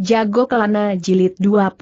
Jago Kelana Jilid 21.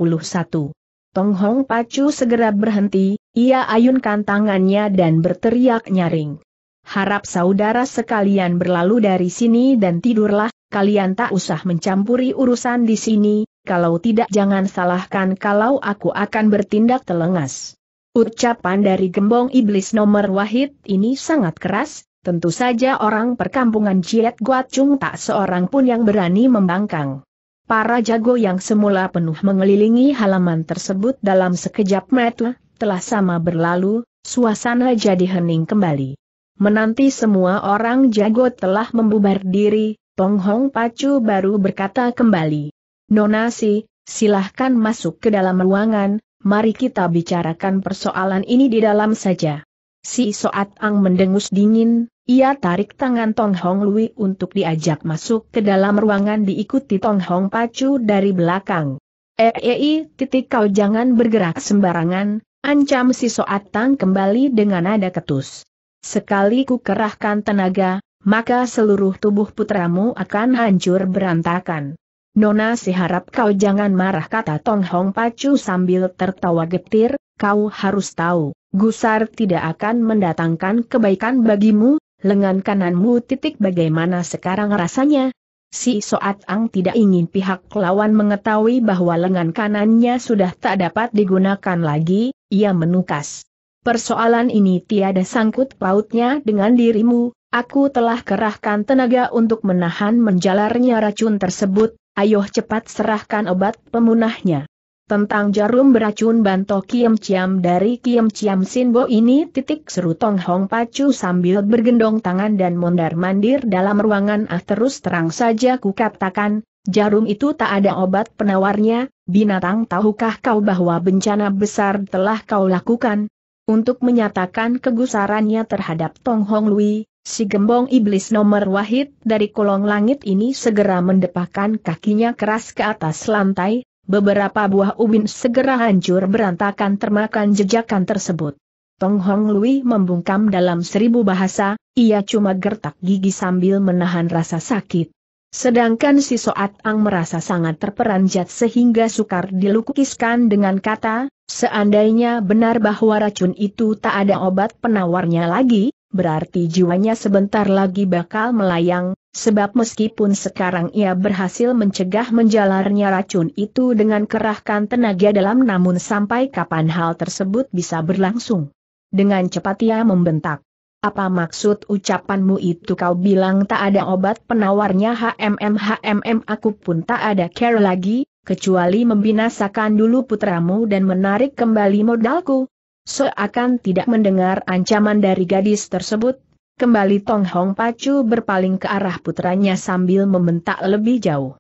Tong Hong Pacu segera berhenti, ia ayunkan tangannya dan berteriak nyaring. Harap saudara sekalian berlalu dari sini dan tidurlah, kalian tak usah mencampuri urusan di sini, kalau tidak jangan salahkan kalau aku akan bertindak telengas. Ucapan dari gembong iblis nomor wahid ini sangat keras, tentu saja orang perkampungan Guat Guacung tak seorang pun yang berani membangkang. Para jago yang semula penuh mengelilingi halaman tersebut dalam sekejap mata, telah sama berlalu, suasana jadi hening kembali. Menanti semua orang jago telah membubar diri, Tong Hong Pacu baru berkata kembali. Nonasi, silahkan masuk ke dalam ruangan, mari kita bicarakan persoalan ini di dalam saja. Si Soat Ang mendengus dingin, ia tarik tangan Tong Hong Lui untuk diajak masuk ke dalam ruangan diikuti Tong Hong Pacu dari belakang. Eei, eh, eh, eh, titik kau jangan bergerak sembarangan, ancam si Soat Tang kembali dengan nada ketus. Sekali ku kerahkan tenaga, maka seluruh tubuh putramu akan hancur berantakan. Nona si harap kau jangan marah kata Tong Hong Pacu sambil tertawa getir, kau harus tahu, Gusar tidak akan mendatangkan kebaikan bagimu, lengan kananmu titik bagaimana sekarang rasanya? Si Soat Ang tidak ingin pihak lawan mengetahui bahwa lengan kanannya sudah tak dapat digunakan lagi, ia menukas. Persoalan ini tiada sangkut pautnya dengan dirimu, aku telah kerahkan tenaga untuk menahan menjalarnya racun tersebut, ayo cepat serahkan obat pemunahnya. Tentang jarum beracun Banto Kiem Ciam dari Kiem Ciam Sinbo ini titik seru Tong Hong Pacu sambil bergendong tangan dan mondar-mandir dalam ruangan ah terus terang saja ku katakan, jarum itu tak ada obat penawarnya, binatang tahukah kau bahwa bencana besar telah kau lakukan? Untuk menyatakan kegusarannya terhadap Tong Hong Lui, si gembong iblis nomor wahid dari kolong langit ini segera mendepakan kakinya keras ke atas lantai, beberapa buah ubin segera hancur berantakan termakan jejakan tersebut. Tong Hong Lui membungkam dalam seribu bahasa, ia cuma gertak gigi sambil menahan rasa sakit. Sedangkan si Soat Ang merasa sangat terperanjat sehingga sukar dilukiskan dengan kata, seandainya benar bahwa racun itu tak ada obat penawarnya lagi, berarti jiwanya sebentar lagi bakal melayang, Sebab meskipun sekarang ia berhasil mencegah menjalarnya racun itu dengan kerahkan tenaga dalam namun sampai kapan hal tersebut bisa berlangsung. Dengan cepat ia membentak. Apa maksud ucapanmu itu kau bilang tak ada obat penawarnya HMM HMM aku pun tak ada care lagi, kecuali membinasakan dulu putramu dan menarik kembali modalku. Seakan so, tidak mendengar ancaman dari gadis tersebut, Kembali Tong Hong Pacu berpaling ke arah putranya sambil membentak lebih jauh.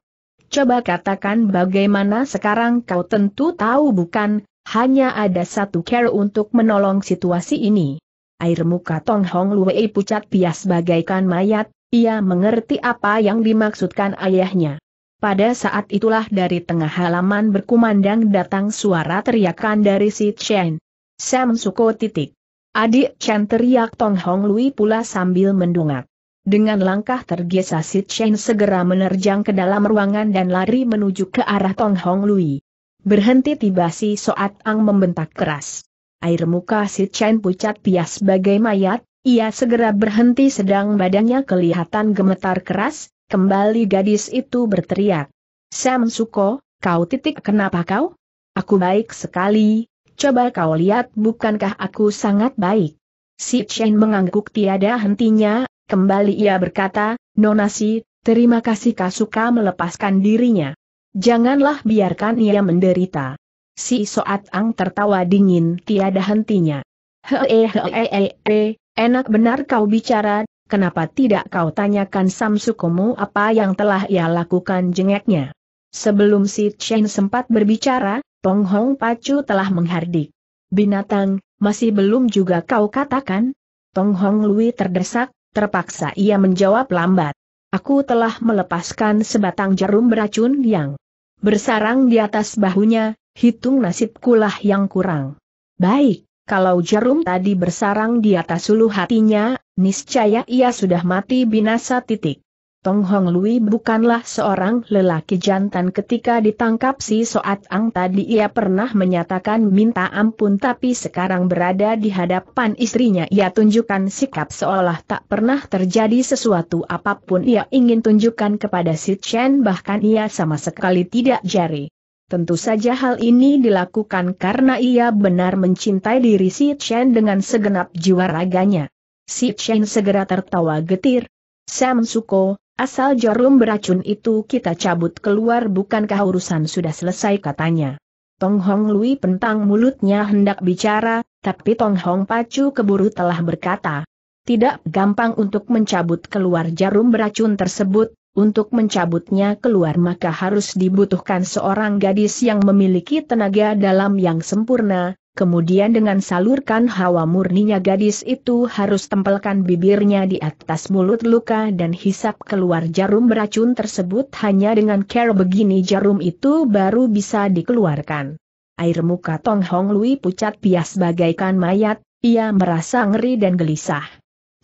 Coba katakan bagaimana sekarang kau tentu tahu bukan, hanya ada satu care untuk menolong situasi ini. Air muka Tong Hong Luei pucat pias bagaikan mayat, ia mengerti apa yang dimaksudkan ayahnya. Pada saat itulah dari tengah halaman berkumandang datang suara teriakan dari si Chen. Sam Suko titik. Adik Chen teriak Tong Hong Lui pula sambil mendungak. Dengan langkah tergesa Si Chen segera menerjang ke dalam ruangan dan lari menuju ke arah Tong Hong Lui. Berhenti tiba si Soat Ang membentak keras. Air muka Si Chen pucat pias bagai mayat, ia segera berhenti sedang badannya kelihatan gemetar keras, kembali gadis itu berteriak. Sam Suko, kau titik kenapa kau? Aku baik sekali, coba kau lihat bukankah aku sangat baik. Si Chen mengangguk tiada hentinya, kembali ia berkata, Nonasi, terima kasih Kasuka melepaskan dirinya. Janganlah biarkan ia menderita. Si Soat Ang tertawa dingin tiada hentinya. Hehehe, enak benar kau bicara, kenapa tidak kau tanyakan Samsukomu apa yang telah ia lakukan jengeknya. Sebelum si Chen sempat berbicara, Tong Hong Pacu telah menghardik. Binatang, masih belum juga kau katakan? Tong Hong Lui terdesak, terpaksa ia menjawab lambat. Aku telah melepaskan sebatang jarum beracun yang bersarang di atas bahunya, hitung nasib kulah yang kurang. Baik, kalau jarum tadi bersarang di atas ulu hatinya, niscaya ia sudah mati binasa titik. Tong Hong Lui bukanlah seorang lelaki jantan ketika ditangkap si Soat Ang tadi ia pernah menyatakan minta ampun tapi sekarang berada di hadapan istrinya ia tunjukkan sikap seolah tak pernah terjadi sesuatu apapun ia ingin tunjukkan kepada si Chen bahkan ia sama sekali tidak jari. Tentu saja hal ini dilakukan karena ia benar mencintai diri Si Chen dengan segenap jiwa raganya. Si Chen segera tertawa getir. Sam Suko, Asal jarum beracun itu kita cabut keluar bukankah urusan sudah selesai katanya. Tong Hong Lui pentang mulutnya hendak bicara, tapi Tong Hong Pacu keburu telah berkata. Tidak gampang untuk mencabut keluar jarum beracun tersebut, untuk mencabutnya keluar maka harus dibutuhkan seorang gadis yang memiliki tenaga dalam yang sempurna, Kemudian dengan salurkan hawa murninya gadis itu harus tempelkan bibirnya di atas mulut luka dan hisap keluar jarum beracun tersebut hanya dengan care begini jarum itu baru bisa dikeluarkan. Air muka Tong Hong Lui pucat pias bagaikan mayat, ia merasa ngeri dan gelisah.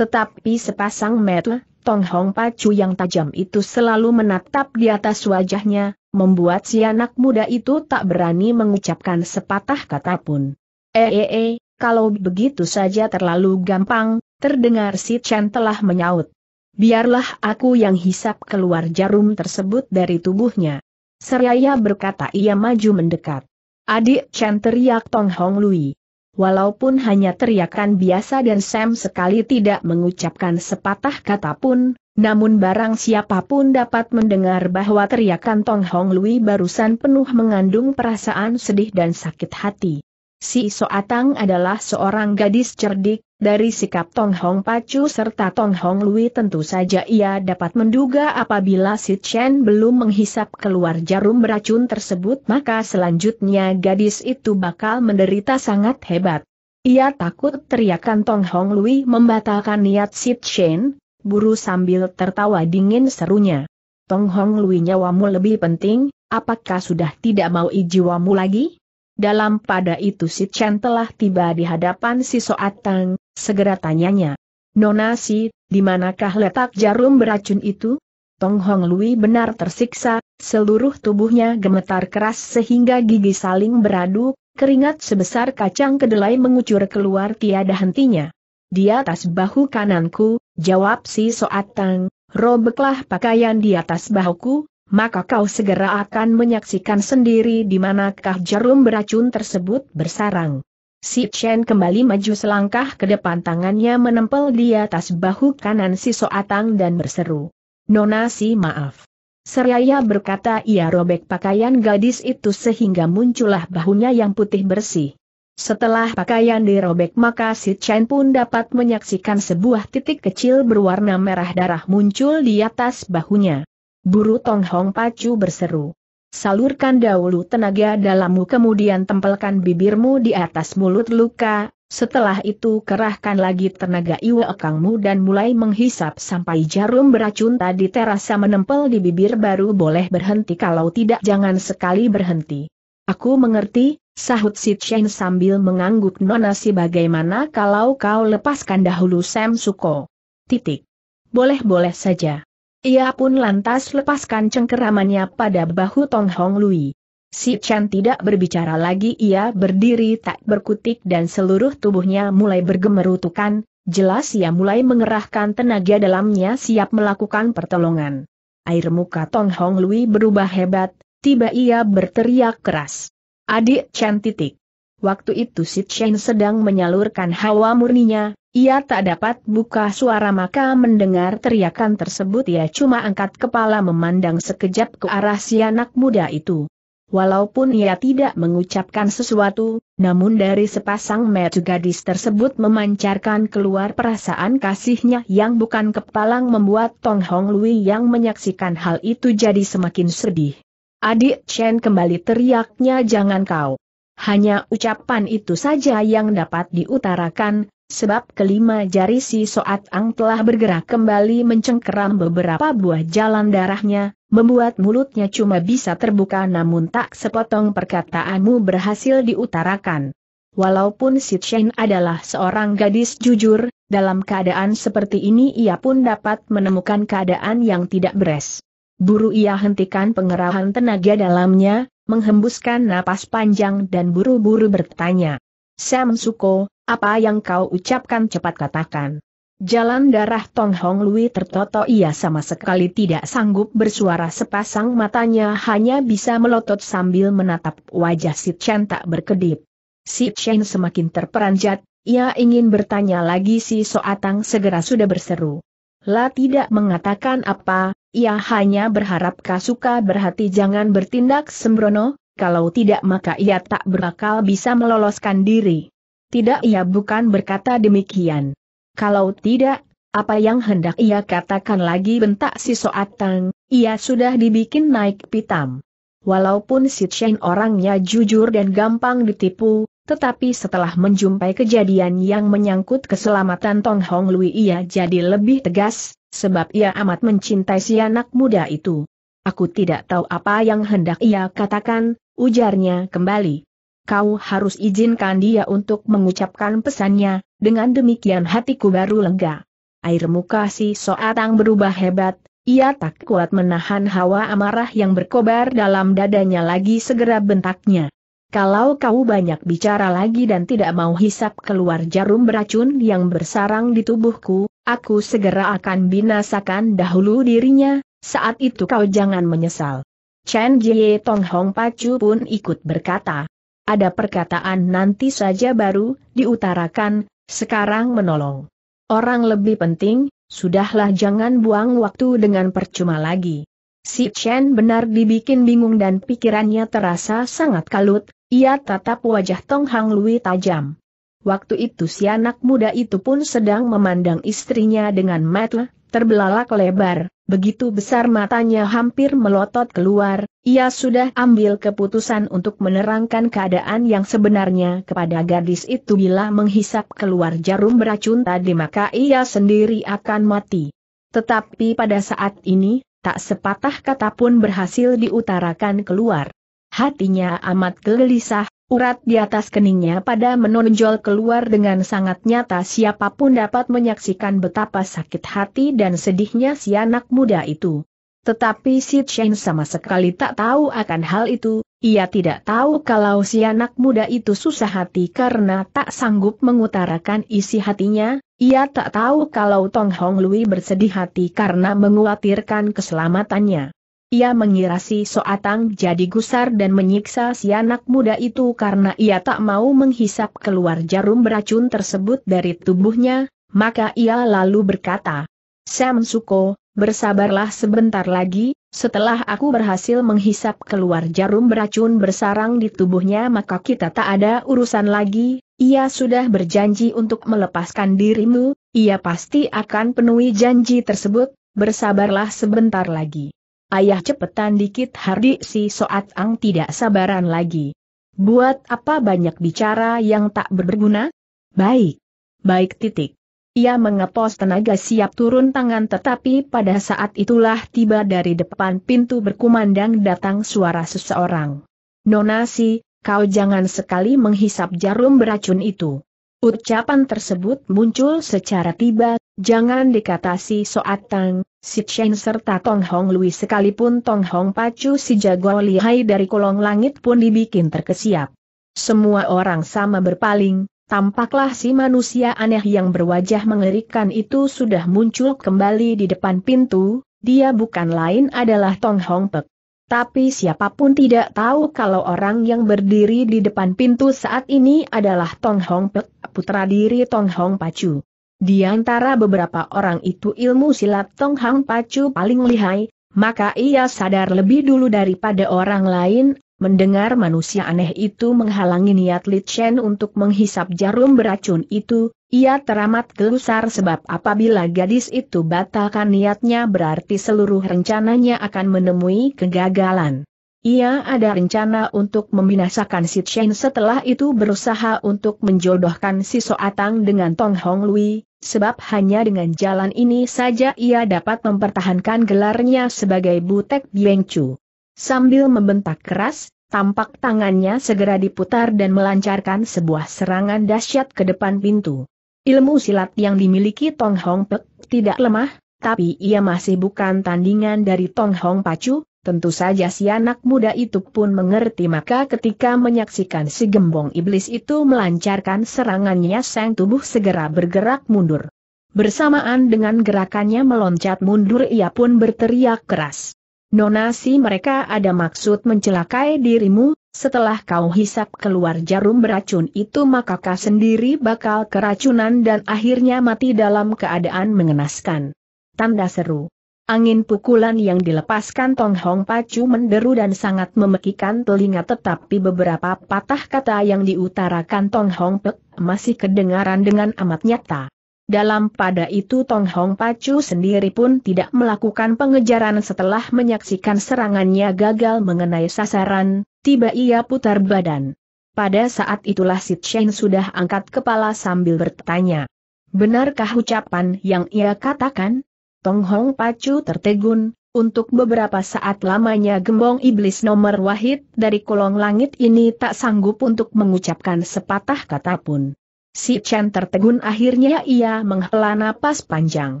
Tetapi sepasang mata, Tong Hong Pacu yang tajam itu selalu menatap di atas wajahnya, membuat si anak muda itu tak berani mengucapkan sepatah kata pun. Ee, eh, eh, eh, kalau begitu saja terlalu gampang, terdengar si Chen telah menyaut. Biarlah aku yang hisap keluar jarum tersebut dari tubuhnya. Seraya berkata ia maju mendekat. Adik Chen teriak Tong Hong Lui. Walaupun hanya teriakan biasa dan Sam sekali tidak mengucapkan sepatah kata pun, namun barang siapapun dapat mendengar bahwa teriakan Tong Hong Lui barusan penuh mengandung perasaan sedih dan sakit hati. Si Soatang adalah seorang gadis cerdik, dari sikap Tong Hong Pacu serta Tong Hong Lui tentu saja ia dapat menduga apabila Si Chen belum menghisap keluar jarum beracun tersebut maka selanjutnya gadis itu bakal menderita sangat hebat. Ia takut teriakan Tong Hong Lui membatalkan niat Si Chen, buru sambil tertawa dingin serunya. Tong Hong Lui nyawamu lebih penting, apakah sudah tidak mau jiwamu lagi? Dalam pada itu si Chen telah tiba di hadapan si Soatang. segera tanyanya. Nona si, di manakah letak jarum beracun itu? Tong Hong Lui benar tersiksa, seluruh tubuhnya gemetar keras sehingga gigi saling beradu, keringat sebesar kacang kedelai mengucur keluar tiada hentinya. Di atas bahu kananku, jawab si Soatang, robeklah pakaian di atas bahuku, maka kau segera akan menyaksikan sendiri di manakah jarum beracun tersebut bersarang. Si Chen kembali maju selangkah ke depan tangannya menempel di atas bahu kanan si Soatang dan berseru. Nona si maaf. Seraya berkata ia robek pakaian gadis itu sehingga muncullah bahunya yang putih bersih. Setelah pakaian dirobek maka si Chen pun dapat menyaksikan sebuah titik kecil berwarna merah darah muncul di atas bahunya. Buru Tong Hong Pacu berseru. Salurkan dahulu tenaga dalammu kemudian tempelkan bibirmu di atas mulut luka, setelah itu kerahkan lagi tenaga iwekangmu dan mulai menghisap sampai jarum beracun tadi terasa menempel di bibir baru boleh berhenti kalau tidak jangan sekali berhenti. Aku mengerti, sahut si Chen sambil mengangguk nona nonasi bagaimana kalau kau lepaskan dahulu Sam Suko. Titik. Boleh-boleh saja. Ia pun lantas lepaskan cengkeramannya pada bahu Tong Hong Lui. Si Chen tidak berbicara lagi ia berdiri tak berkutik dan seluruh tubuhnya mulai bergemerutukan, jelas ia mulai mengerahkan tenaga dalamnya siap melakukan pertolongan. Air muka Tong Hong Lui berubah hebat, tiba ia berteriak keras. Adik Chen titik. Waktu itu Sid Chen sedang menyalurkan hawa murninya, ia tak dapat buka suara maka mendengar teriakan tersebut ia cuma angkat kepala memandang sekejap ke arah si anak muda itu. Walaupun ia tidak mengucapkan sesuatu, namun dari sepasang mata gadis tersebut memancarkan keluar perasaan kasihnya yang bukan kepalang membuat Tong Hong Lui yang menyaksikan hal itu jadi semakin sedih. Adik Chen kembali teriaknya jangan kau. Hanya ucapan itu saja yang dapat diutarakan, sebab kelima jari si Soat Ang telah bergerak kembali mencengkeram beberapa buah jalan darahnya, membuat mulutnya cuma bisa terbuka namun tak sepotong perkataanmu berhasil diutarakan. Walaupun Sit Chen adalah seorang gadis jujur, dalam keadaan seperti ini ia pun dapat menemukan keadaan yang tidak beres. Buru ia hentikan pengerahan tenaga dalamnya, menghembuskan napas panjang dan buru-buru bertanya. Sam Suko, apa yang kau ucapkan cepat katakan. Jalan darah Tong Hong Lui tertoto ia sama sekali tidak sanggup bersuara sepasang matanya hanya bisa melotot sambil menatap wajah si Chen tak berkedip. Si Chen semakin terperanjat, ia ingin bertanya lagi si Soatang segera sudah berseru. La tidak mengatakan apa, ia hanya berharap Kasuka berhati jangan bertindak sembrono, kalau tidak maka ia tak berakal bisa meloloskan diri. Tidak ia bukan berkata demikian. Kalau tidak, apa yang hendak ia katakan lagi bentak si Soatang, ia sudah dibikin naik pitam. Walaupun si Chen orangnya jujur dan gampang ditipu, tetapi setelah menjumpai kejadian yang menyangkut keselamatan Tong Hong Lui ia jadi lebih tegas, sebab ia amat mencintai si anak muda itu. Aku tidak tahu apa yang hendak ia katakan, ujarnya kembali. Kau harus izinkan dia untuk mengucapkan pesannya, dengan demikian hatiku baru lega. Air muka si Soatang berubah hebat, ia tak kuat menahan hawa amarah yang berkobar dalam dadanya lagi segera bentaknya. Kalau kau banyak bicara lagi dan tidak mau hisap keluar jarum beracun yang bersarang di tubuhku, Aku segera akan binasakan dahulu dirinya, saat itu kau jangan menyesal. Chen Jie Tong Hong Pacu pun ikut berkata. Ada perkataan nanti saja baru, diutarakan, sekarang menolong. Orang lebih penting, sudahlah jangan buang waktu dengan percuma lagi. Si Chen benar dibikin bingung dan pikirannya terasa sangat kalut, ia tatap wajah Tong Hang Lui tajam. Waktu itu si anak muda itu pun sedang memandang istrinya dengan mata terbelalak lebar, begitu besar matanya hampir melotot keluar, ia sudah ambil keputusan untuk menerangkan keadaan yang sebenarnya kepada gadis itu bila menghisap keluar jarum beracun tadi maka ia sendiri akan mati. Tetapi pada saat ini, tak sepatah kata pun berhasil diutarakan keluar. Hatinya amat gelisah, Urat di atas keningnya pada menonjol keluar dengan sangat nyata siapapun dapat menyaksikan betapa sakit hati dan sedihnya si anak muda itu. Tetapi si Chen sama sekali tak tahu akan hal itu, ia tidak tahu kalau si anak muda itu susah hati karena tak sanggup mengutarakan isi hatinya, ia tak tahu kalau Tong Hong Lui bersedih hati karena menguatirkan keselamatannya. Ia mengira si Soatang jadi gusar dan menyiksa si anak muda itu karena ia tak mau menghisap keluar jarum beracun tersebut dari tubuhnya, maka ia lalu berkata, Sam Suko, bersabarlah sebentar lagi, setelah aku berhasil menghisap keluar jarum beracun bersarang di tubuhnya maka kita tak ada urusan lagi, ia sudah berjanji untuk melepaskan dirimu, ia pasti akan penuhi janji tersebut, bersabarlah sebentar lagi. Ayah cepetan dikit Hardi si Soat Ang tidak sabaran lagi. Buat apa banyak bicara yang tak berguna? Baik. Baik titik. Ia mengepos tenaga siap turun tangan tetapi pada saat itulah tiba dari depan pintu berkumandang datang suara seseorang. Nona si, kau jangan sekali menghisap jarum beracun itu. Ucapan tersebut muncul secara tiba, jangan dikata si Soat Tang, si Chen serta Tong Hong Lui sekalipun Tong Hong Pacu si jago lihai dari kolong langit pun dibikin terkesiap. Semua orang sama berpaling, tampaklah si manusia aneh yang berwajah mengerikan itu sudah muncul kembali di depan pintu, dia bukan lain adalah Tong Hong Pek. Tapi siapapun tidak tahu kalau orang yang berdiri di depan pintu saat ini adalah Tong Hong Pek, putra diri Tong Hong Pacu. Di antara beberapa orang itu ilmu silat Tong Hong Pacu paling lihai, maka ia sadar lebih dulu daripada orang lain Mendengar manusia aneh itu menghalangi niat Li Chen untuk menghisap jarum beracun itu, ia teramat gelusar sebab apabila gadis itu batalkan niatnya berarti seluruh rencananya akan menemui kegagalan. Ia ada rencana untuk membinasakan si Chen setelah itu berusaha untuk menjodohkan si Soatang dengan Tong Hong Lui, sebab hanya dengan jalan ini saja ia dapat mempertahankan gelarnya sebagai Butek Chu. Sambil membentak keras, tampak tangannya segera diputar dan melancarkan sebuah serangan dahsyat ke depan pintu. Ilmu silat yang dimiliki Tong Hong Pek tidak lemah, tapi ia masih bukan tandingan dari Tong Hong Pacu, tentu saja si anak muda itu pun mengerti maka ketika menyaksikan si gembong iblis itu melancarkan serangannya sang tubuh segera bergerak mundur. Bersamaan dengan gerakannya meloncat mundur ia pun berteriak keras. Nonasi mereka ada maksud mencelakai dirimu, setelah kau hisap keluar jarum beracun itu maka kau sendiri bakal keracunan dan akhirnya mati dalam keadaan mengenaskan. Tanda seru. Angin pukulan yang dilepaskan Tong Hong Pacu menderu dan sangat memekikan telinga tetapi beberapa patah kata yang diutarakan Tong Hong Pek masih kedengaran dengan amat nyata. Dalam pada itu Tong Hong Pacu sendiri pun tidak melakukan pengejaran setelah menyaksikan serangannya gagal mengenai sasaran, tiba ia putar badan. Pada saat itulah Sit Shen sudah angkat kepala sambil bertanya. Benarkah ucapan yang ia katakan? Tong Hong Pacu tertegun, untuk beberapa saat lamanya gembong iblis nomor wahid dari kolong langit ini tak sanggup untuk mengucapkan sepatah kata pun. Si Chen tertegun akhirnya ia menghela napas panjang.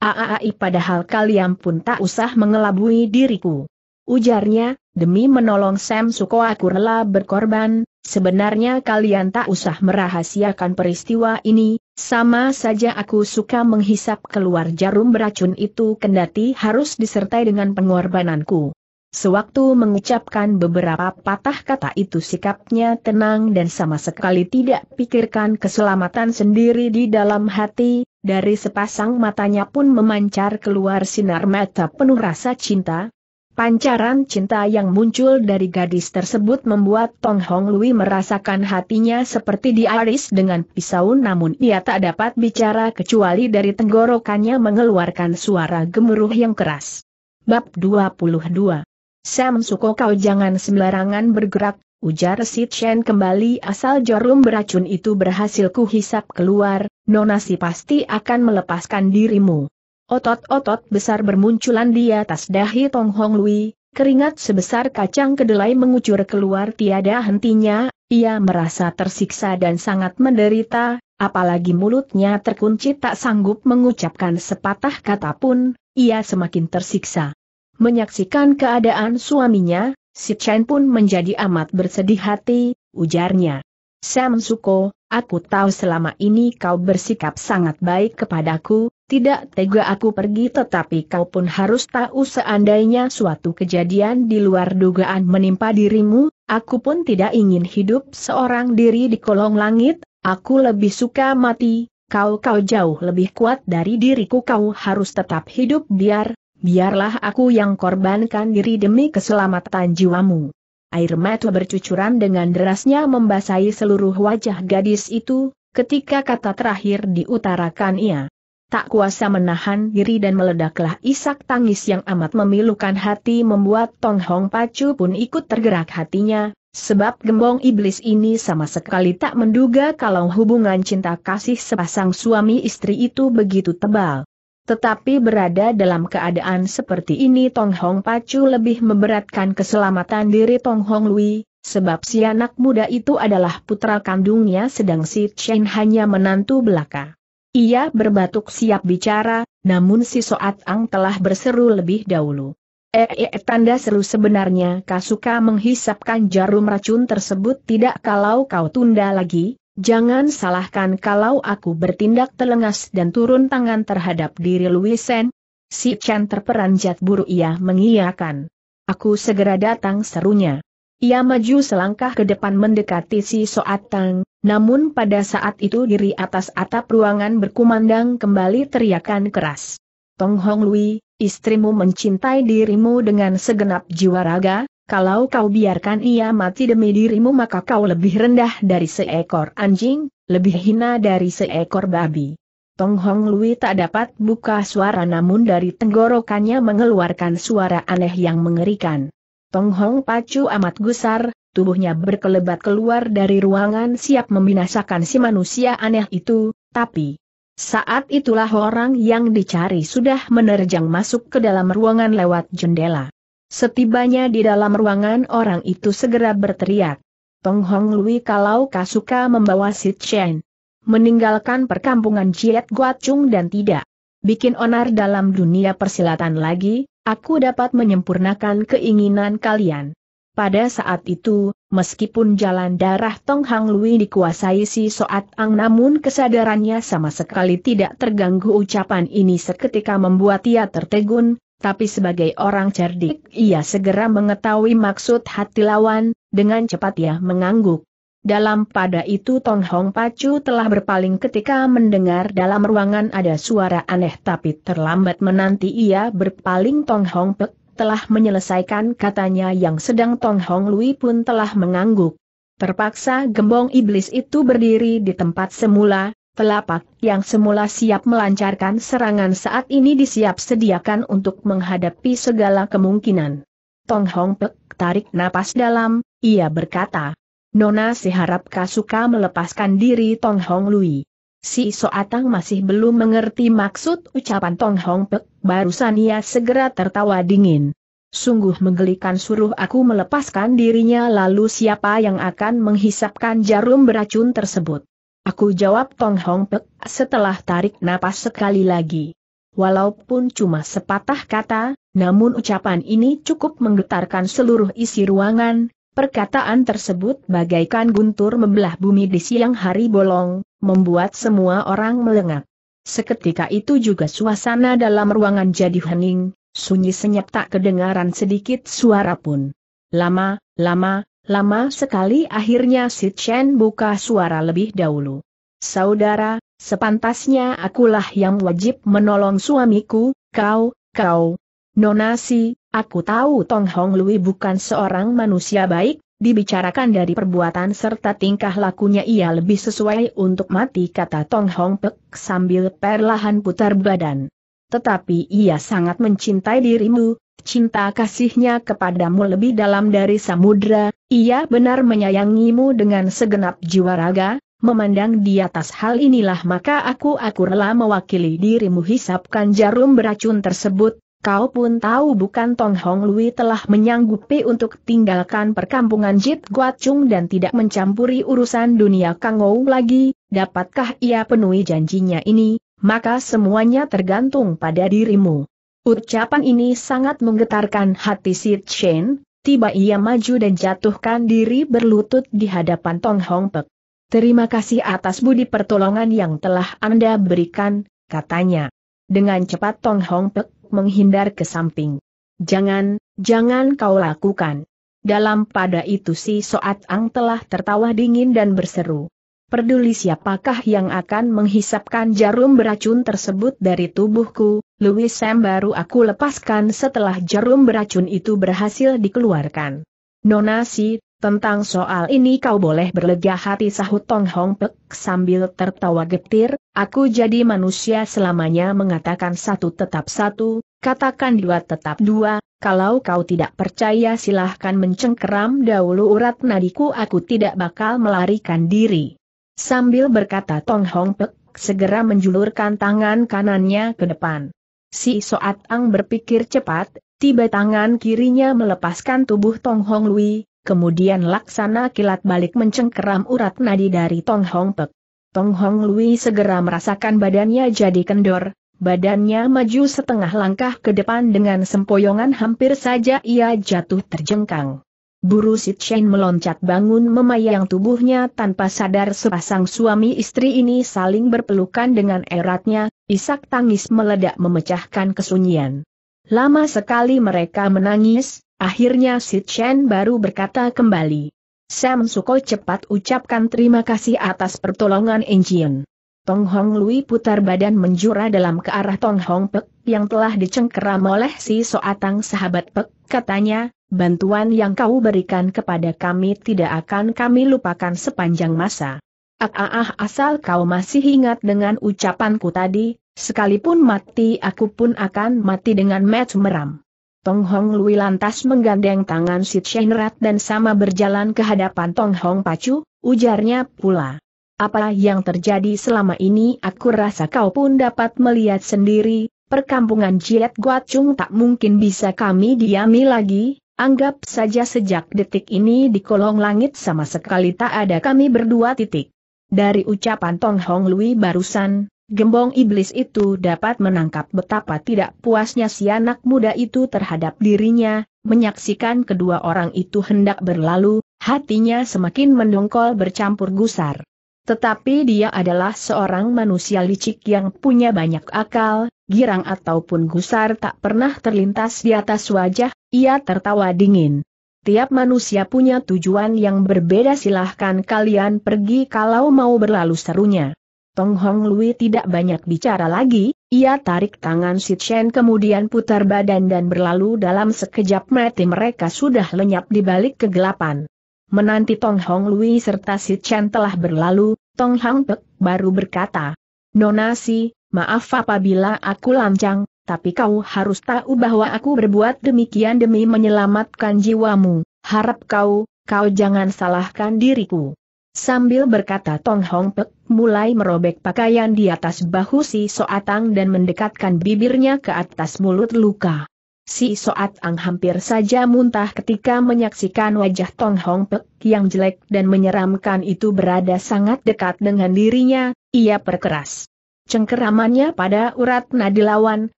Aai padahal kalian pun tak usah mengelabui diriku. Ujarnya, demi menolong Sam Suko aku rela berkorban, sebenarnya kalian tak usah merahasiakan peristiwa ini, sama saja aku suka menghisap keluar jarum beracun itu kendati harus disertai dengan pengorbananku. Sewaktu mengucapkan beberapa patah kata itu sikapnya tenang dan sama sekali tidak pikirkan keselamatan sendiri di dalam hati, dari sepasang matanya pun memancar keluar sinar mata penuh rasa cinta. Pancaran cinta yang muncul dari gadis tersebut membuat Tong Hong Lui merasakan hatinya seperti diaris dengan pisau namun ia tak dapat bicara kecuali dari tenggorokannya mengeluarkan suara gemuruh yang keras. Bab 22 Sam Suko kau jangan sembarangan bergerak, ujar Sid Shen kembali asal jarum beracun itu berhasil kuhisap keluar, nonasi pasti akan melepaskan dirimu. Otot-otot besar bermunculan di atas dahi Tong Hong Lui, keringat sebesar kacang kedelai mengucur keluar tiada hentinya, ia merasa tersiksa dan sangat menderita, apalagi mulutnya terkunci tak sanggup mengucapkan sepatah kata pun, ia semakin tersiksa. Menyaksikan keadaan suaminya, si Chen pun menjadi amat bersedih hati, ujarnya. Sam Suko, aku tahu selama ini kau bersikap sangat baik kepadaku, tidak tega aku pergi tetapi kau pun harus tahu seandainya suatu kejadian di luar dugaan menimpa dirimu, aku pun tidak ingin hidup seorang diri di kolong langit, aku lebih suka mati, kau-kau jauh lebih kuat dari diriku kau harus tetap hidup biar biarlah aku yang korbankan diri demi keselamatan jiwamu. Air mata bercucuran dengan derasnya membasahi seluruh wajah gadis itu, ketika kata terakhir diutarakan ia. Tak kuasa menahan diri dan meledaklah isak tangis yang amat memilukan hati membuat Tong Hong Pacu pun ikut tergerak hatinya, sebab gembong iblis ini sama sekali tak menduga kalau hubungan cinta kasih sepasang suami istri itu begitu tebal. Tetapi berada dalam keadaan seperti ini Tong Hong Pacu lebih memberatkan keselamatan diri Tong Hong Lui, sebab si anak muda itu adalah putra kandungnya sedang si Chen hanya menantu belaka. Ia berbatuk siap bicara, namun si Soat Ang telah berseru lebih dahulu. Ee eh, -e eh, eh, tanda seru sebenarnya Kasuka menghisapkan jarum racun tersebut tidak kalau kau tunda lagi, Jangan salahkan kalau aku bertindak telengas dan turun tangan terhadap diri Luisen. Si Chan terperanjat buru ia mengiyakan. Aku segera datang serunya. Ia maju selangkah ke depan mendekati si Soat Tang, namun pada saat itu diri atas atap ruangan berkumandang kembali teriakan keras. Tong Hong Lui, istrimu mencintai dirimu dengan segenap jiwa raga, kalau kau biarkan ia mati demi dirimu maka kau lebih rendah dari seekor anjing, lebih hina dari seekor babi. Tong Hong Lui tak dapat buka suara namun dari tenggorokannya mengeluarkan suara aneh yang mengerikan. Tong Hong pacu amat gusar, tubuhnya berkelebat keluar dari ruangan siap membinasakan si manusia aneh itu, tapi... Saat itulah orang yang dicari sudah menerjang masuk ke dalam ruangan lewat jendela. Setibanya di dalam ruangan orang itu segera berteriak. Tong Hong Lui kalau kasuka membawa si Chen. Meninggalkan perkampungan Jiet Guacung dan tidak. Bikin onar dalam dunia persilatan lagi, aku dapat menyempurnakan keinginan kalian. Pada saat itu, meskipun jalan darah Tong Hang Lui dikuasai si Soat Ang namun kesadarannya sama sekali tidak terganggu ucapan ini seketika membuat ia tertegun, tapi sebagai orang cerdik ia segera mengetahui maksud hati lawan, dengan cepat ia mengangguk. Dalam pada itu Tong Hong Pacu telah berpaling ketika mendengar dalam ruangan ada suara aneh tapi terlambat menanti ia berpaling Tong Hong Pek telah menyelesaikan katanya yang sedang Tong Hong Lui pun telah mengangguk. Terpaksa gembong iblis itu berdiri di tempat semula, Telapak yang semula siap melancarkan serangan saat ini disiap sediakan untuk menghadapi segala kemungkinan. Tong Hong Pek tarik napas dalam, ia berkata. Nona si harap Kasuka melepaskan diri Tong Hong Lui. Si Soatang masih belum mengerti maksud ucapan Tong Hong Pek, barusan ia segera tertawa dingin. Sungguh menggelikan suruh aku melepaskan dirinya lalu siapa yang akan menghisapkan jarum beracun tersebut. Aku jawab Tong Hong Pek setelah tarik napas sekali lagi. Walaupun cuma sepatah kata, namun ucapan ini cukup menggetarkan seluruh isi ruangan, perkataan tersebut bagaikan guntur membelah bumi di siang hari bolong, membuat semua orang melengak. Seketika itu juga suasana dalam ruangan jadi hening, sunyi senyap tak kedengaran sedikit suara pun. Lama, lama, Lama sekali akhirnya si Chen buka suara lebih dahulu. Saudara, sepantasnya akulah yang wajib menolong suamiku, kau, kau. Nonasi, aku tahu Tong Hong Lui bukan seorang manusia baik, dibicarakan dari perbuatan serta tingkah lakunya ia lebih sesuai untuk mati kata Tong Hong Pek sambil perlahan putar badan. Tetapi ia sangat mencintai dirimu, Cinta kasihnya kepadamu lebih dalam dari samudra, ia benar menyayangimu dengan segenap jiwa raga, memandang di atas hal inilah maka aku aku rela mewakili dirimu hisapkan jarum beracun tersebut, kau pun tahu bukan Tong Hong Lui telah menyanggupi untuk tinggalkan perkampungan Jit Guacung dan tidak mencampuri urusan dunia Kang Ou lagi, dapatkah ia penuhi janjinya ini, maka semuanya tergantung pada dirimu. Ucapan ini sangat menggetarkan hati si Chen, tiba ia maju dan jatuhkan diri berlutut di hadapan Tong Hong Pek. Terima kasih atas budi pertolongan yang telah Anda berikan, katanya. Dengan cepat Tong Hong Pek menghindar ke samping. Jangan, jangan kau lakukan. Dalam pada itu si Soat Ang telah tertawa dingin dan berseru peduli siapakah yang akan menghisapkan jarum beracun tersebut dari tubuhku, Louis Sam baru aku lepaskan setelah jarum beracun itu berhasil dikeluarkan. Nona Si, tentang soal ini kau boleh berlega hati sahut Tong Hong Pek sambil tertawa getir, aku jadi manusia selamanya mengatakan satu tetap satu, katakan dua tetap dua, kalau kau tidak percaya silahkan mencengkeram dahulu urat nadiku aku tidak bakal melarikan diri. Sambil berkata Tong Hong Pek, segera menjulurkan tangan kanannya ke depan. Si Soat Ang berpikir cepat, tiba tangan kirinya melepaskan tubuh Tong Hong Lui, kemudian laksana kilat balik mencengkeram urat nadi dari Tong Hong Pek. Tong Hong Lui segera merasakan badannya jadi kendor, badannya maju setengah langkah ke depan dengan sempoyongan hampir saja ia jatuh terjengkang. Buru Shen meloncat bangun memayang tubuhnya tanpa sadar sepasang suami istri ini saling berpelukan dengan eratnya, isak tangis meledak memecahkan kesunyian. Lama sekali mereka menangis, akhirnya Sit Shen baru berkata kembali. Sam Suko cepat ucapkan terima kasih atas pertolongan Enjian. Tong Hong Lui putar badan menjura dalam ke arah Tong Hong Pek yang telah dicengkeram oleh si Soatang sahabat Pek, katanya, bantuan yang kau berikan kepada kami tidak akan kami lupakan sepanjang masa. Ah, ah, ah, asal kau masih ingat dengan ucapanku tadi, sekalipun mati aku pun akan mati dengan met meram. Tong Hong Lui lantas menggandeng tangan Sit Shenrat dan sama berjalan ke hadapan Tong Hong Pacu, ujarnya pula. Apa yang terjadi selama ini aku rasa kau pun dapat melihat sendiri, perkampungan Jiet Guacung tak mungkin bisa kami diami lagi, Anggap saja sejak detik ini di kolong langit sama sekali tak ada kami berdua titik. Dari ucapan Tong Hong Lui barusan, gembong iblis itu dapat menangkap betapa tidak puasnya si anak muda itu terhadap dirinya, menyaksikan kedua orang itu hendak berlalu, hatinya semakin mendongkol bercampur gusar. Tetapi dia adalah seorang manusia licik yang punya banyak akal, girang ataupun gusar tak pernah terlintas di atas wajah ia tertawa dingin. Tiap manusia punya tujuan yang berbeda silahkan kalian pergi kalau mau berlalu serunya. Tong Hong Lui tidak banyak bicara lagi, ia tarik tangan Si Chen kemudian putar badan dan berlalu dalam sekejap mati mereka sudah lenyap di balik kegelapan. Menanti Tong Hong Lui serta Si Chen telah berlalu, Tong Hang Pek baru berkata, Nona Si, maaf apabila aku lancang, tapi kau harus tahu bahwa aku berbuat demikian demi menyelamatkan jiwamu, harap kau, kau jangan salahkan diriku. Sambil berkata Tong Hong Pek mulai merobek pakaian di atas bahu si Soatang dan mendekatkan bibirnya ke atas mulut luka. Si Soatang hampir saja muntah ketika menyaksikan wajah Tong Hong Pek yang jelek dan menyeramkan itu berada sangat dekat dengan dirinya, ia perkeras. Cengkeramannya pada urat nadi lawan,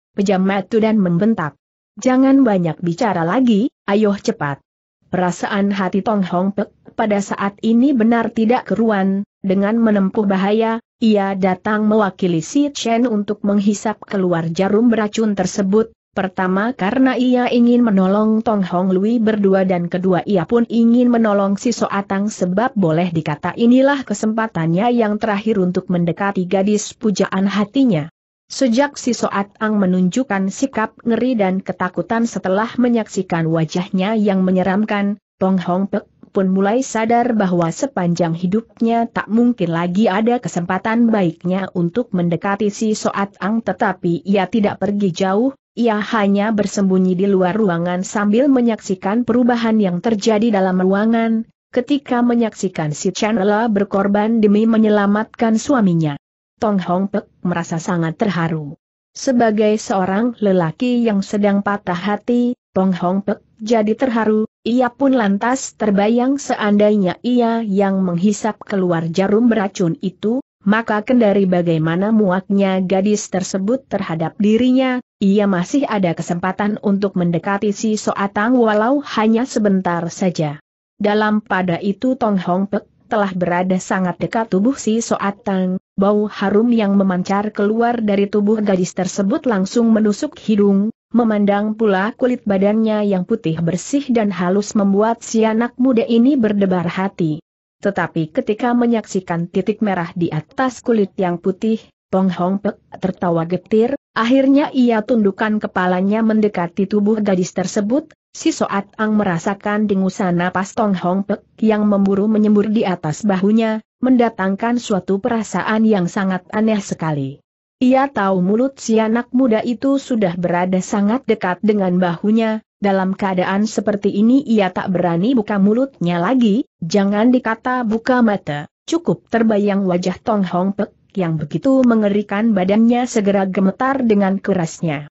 Pejam matu dan membentak. Jangan banyak bicara lagi, ayo cepat. Perasaan hati Tong Hong Pek pada saat ini benar tidak keruan, dengan menempuh bahaya, ia datang mewakili Si Chen untuk menghisap keluar jarum beracun tersebut, Pertama karena ia ingin menolong Tong Hong Lui berdua dan kedua ia pun ingin menolong si Soatang sebab boleh dikata inilah kesempatannya yang terakhir untuk mendekati gadis pujaan hatinya. Sejak si Soat Ang menunjukkan sikap ngeri dan ketakutan setelah menyaksikan wajahnya yang menyeramkan, Tong Hong Pek pun mulai sadar bahwa sepanjang hidupnya tak mungkin lagi ada kesempatan baiknya untuk mendekati si Soat Ang tetapi ia tidak pergi jauh, ia hanya bersembunyi di luar ruangan sambil menyaksikan perubahan yang terjadi dalam ruangan, ketika menyaksikan si Chanela berkorban demi menyelamatkan suaminya. Tong Hong Pek merasa sangat terharu. Sebagai seorang lelaki yang sedang patah hati, Tong Hong Pek jadi terharu, ia pun lantas terbayang seandainya ia yang menghisap keluar jarum beracun itu, maka kendari bagaimana muaknya gadis tersebut terhadap dirinya, ia masih ada kesempatan untuk mendekati si Soatang walau hanya sebentar saja. Dalam pada itu Tong Hong Pek telah berada sangat dekat tubuh si Soatang, Bau harum yang memancar keluar dari tubuh gadis tersebut langsung menusuk hidung, memandang pula kulit badannya yang putih bersih dan halus membuat si anak muda ini berdebar hati. Tetapi ketika menyaksikan titik merah di atas kulit yang putih, Pong Hong Pek tertawa getir, akhirnya ia tundukkan kepalanya mendekati tubuh gadis tersebut, si Soat Ang merasakan dengusan napas Tong Hong Pek yang memburu menyembur di atas bahunya, mendatangkan suatu perasaan yang sangat aneh sekali. Ia tahu mulut si anak muda itu sudah berada sangat dekat dengan bahunya, dalam keadaan seperti ini ia tak berani buka mulutnya lagi, jangan dikata buka mata, cukup terbayang wajah Tong Hong Pek yang begitu mengerikan badannya segera gemetar dengan kerasnya.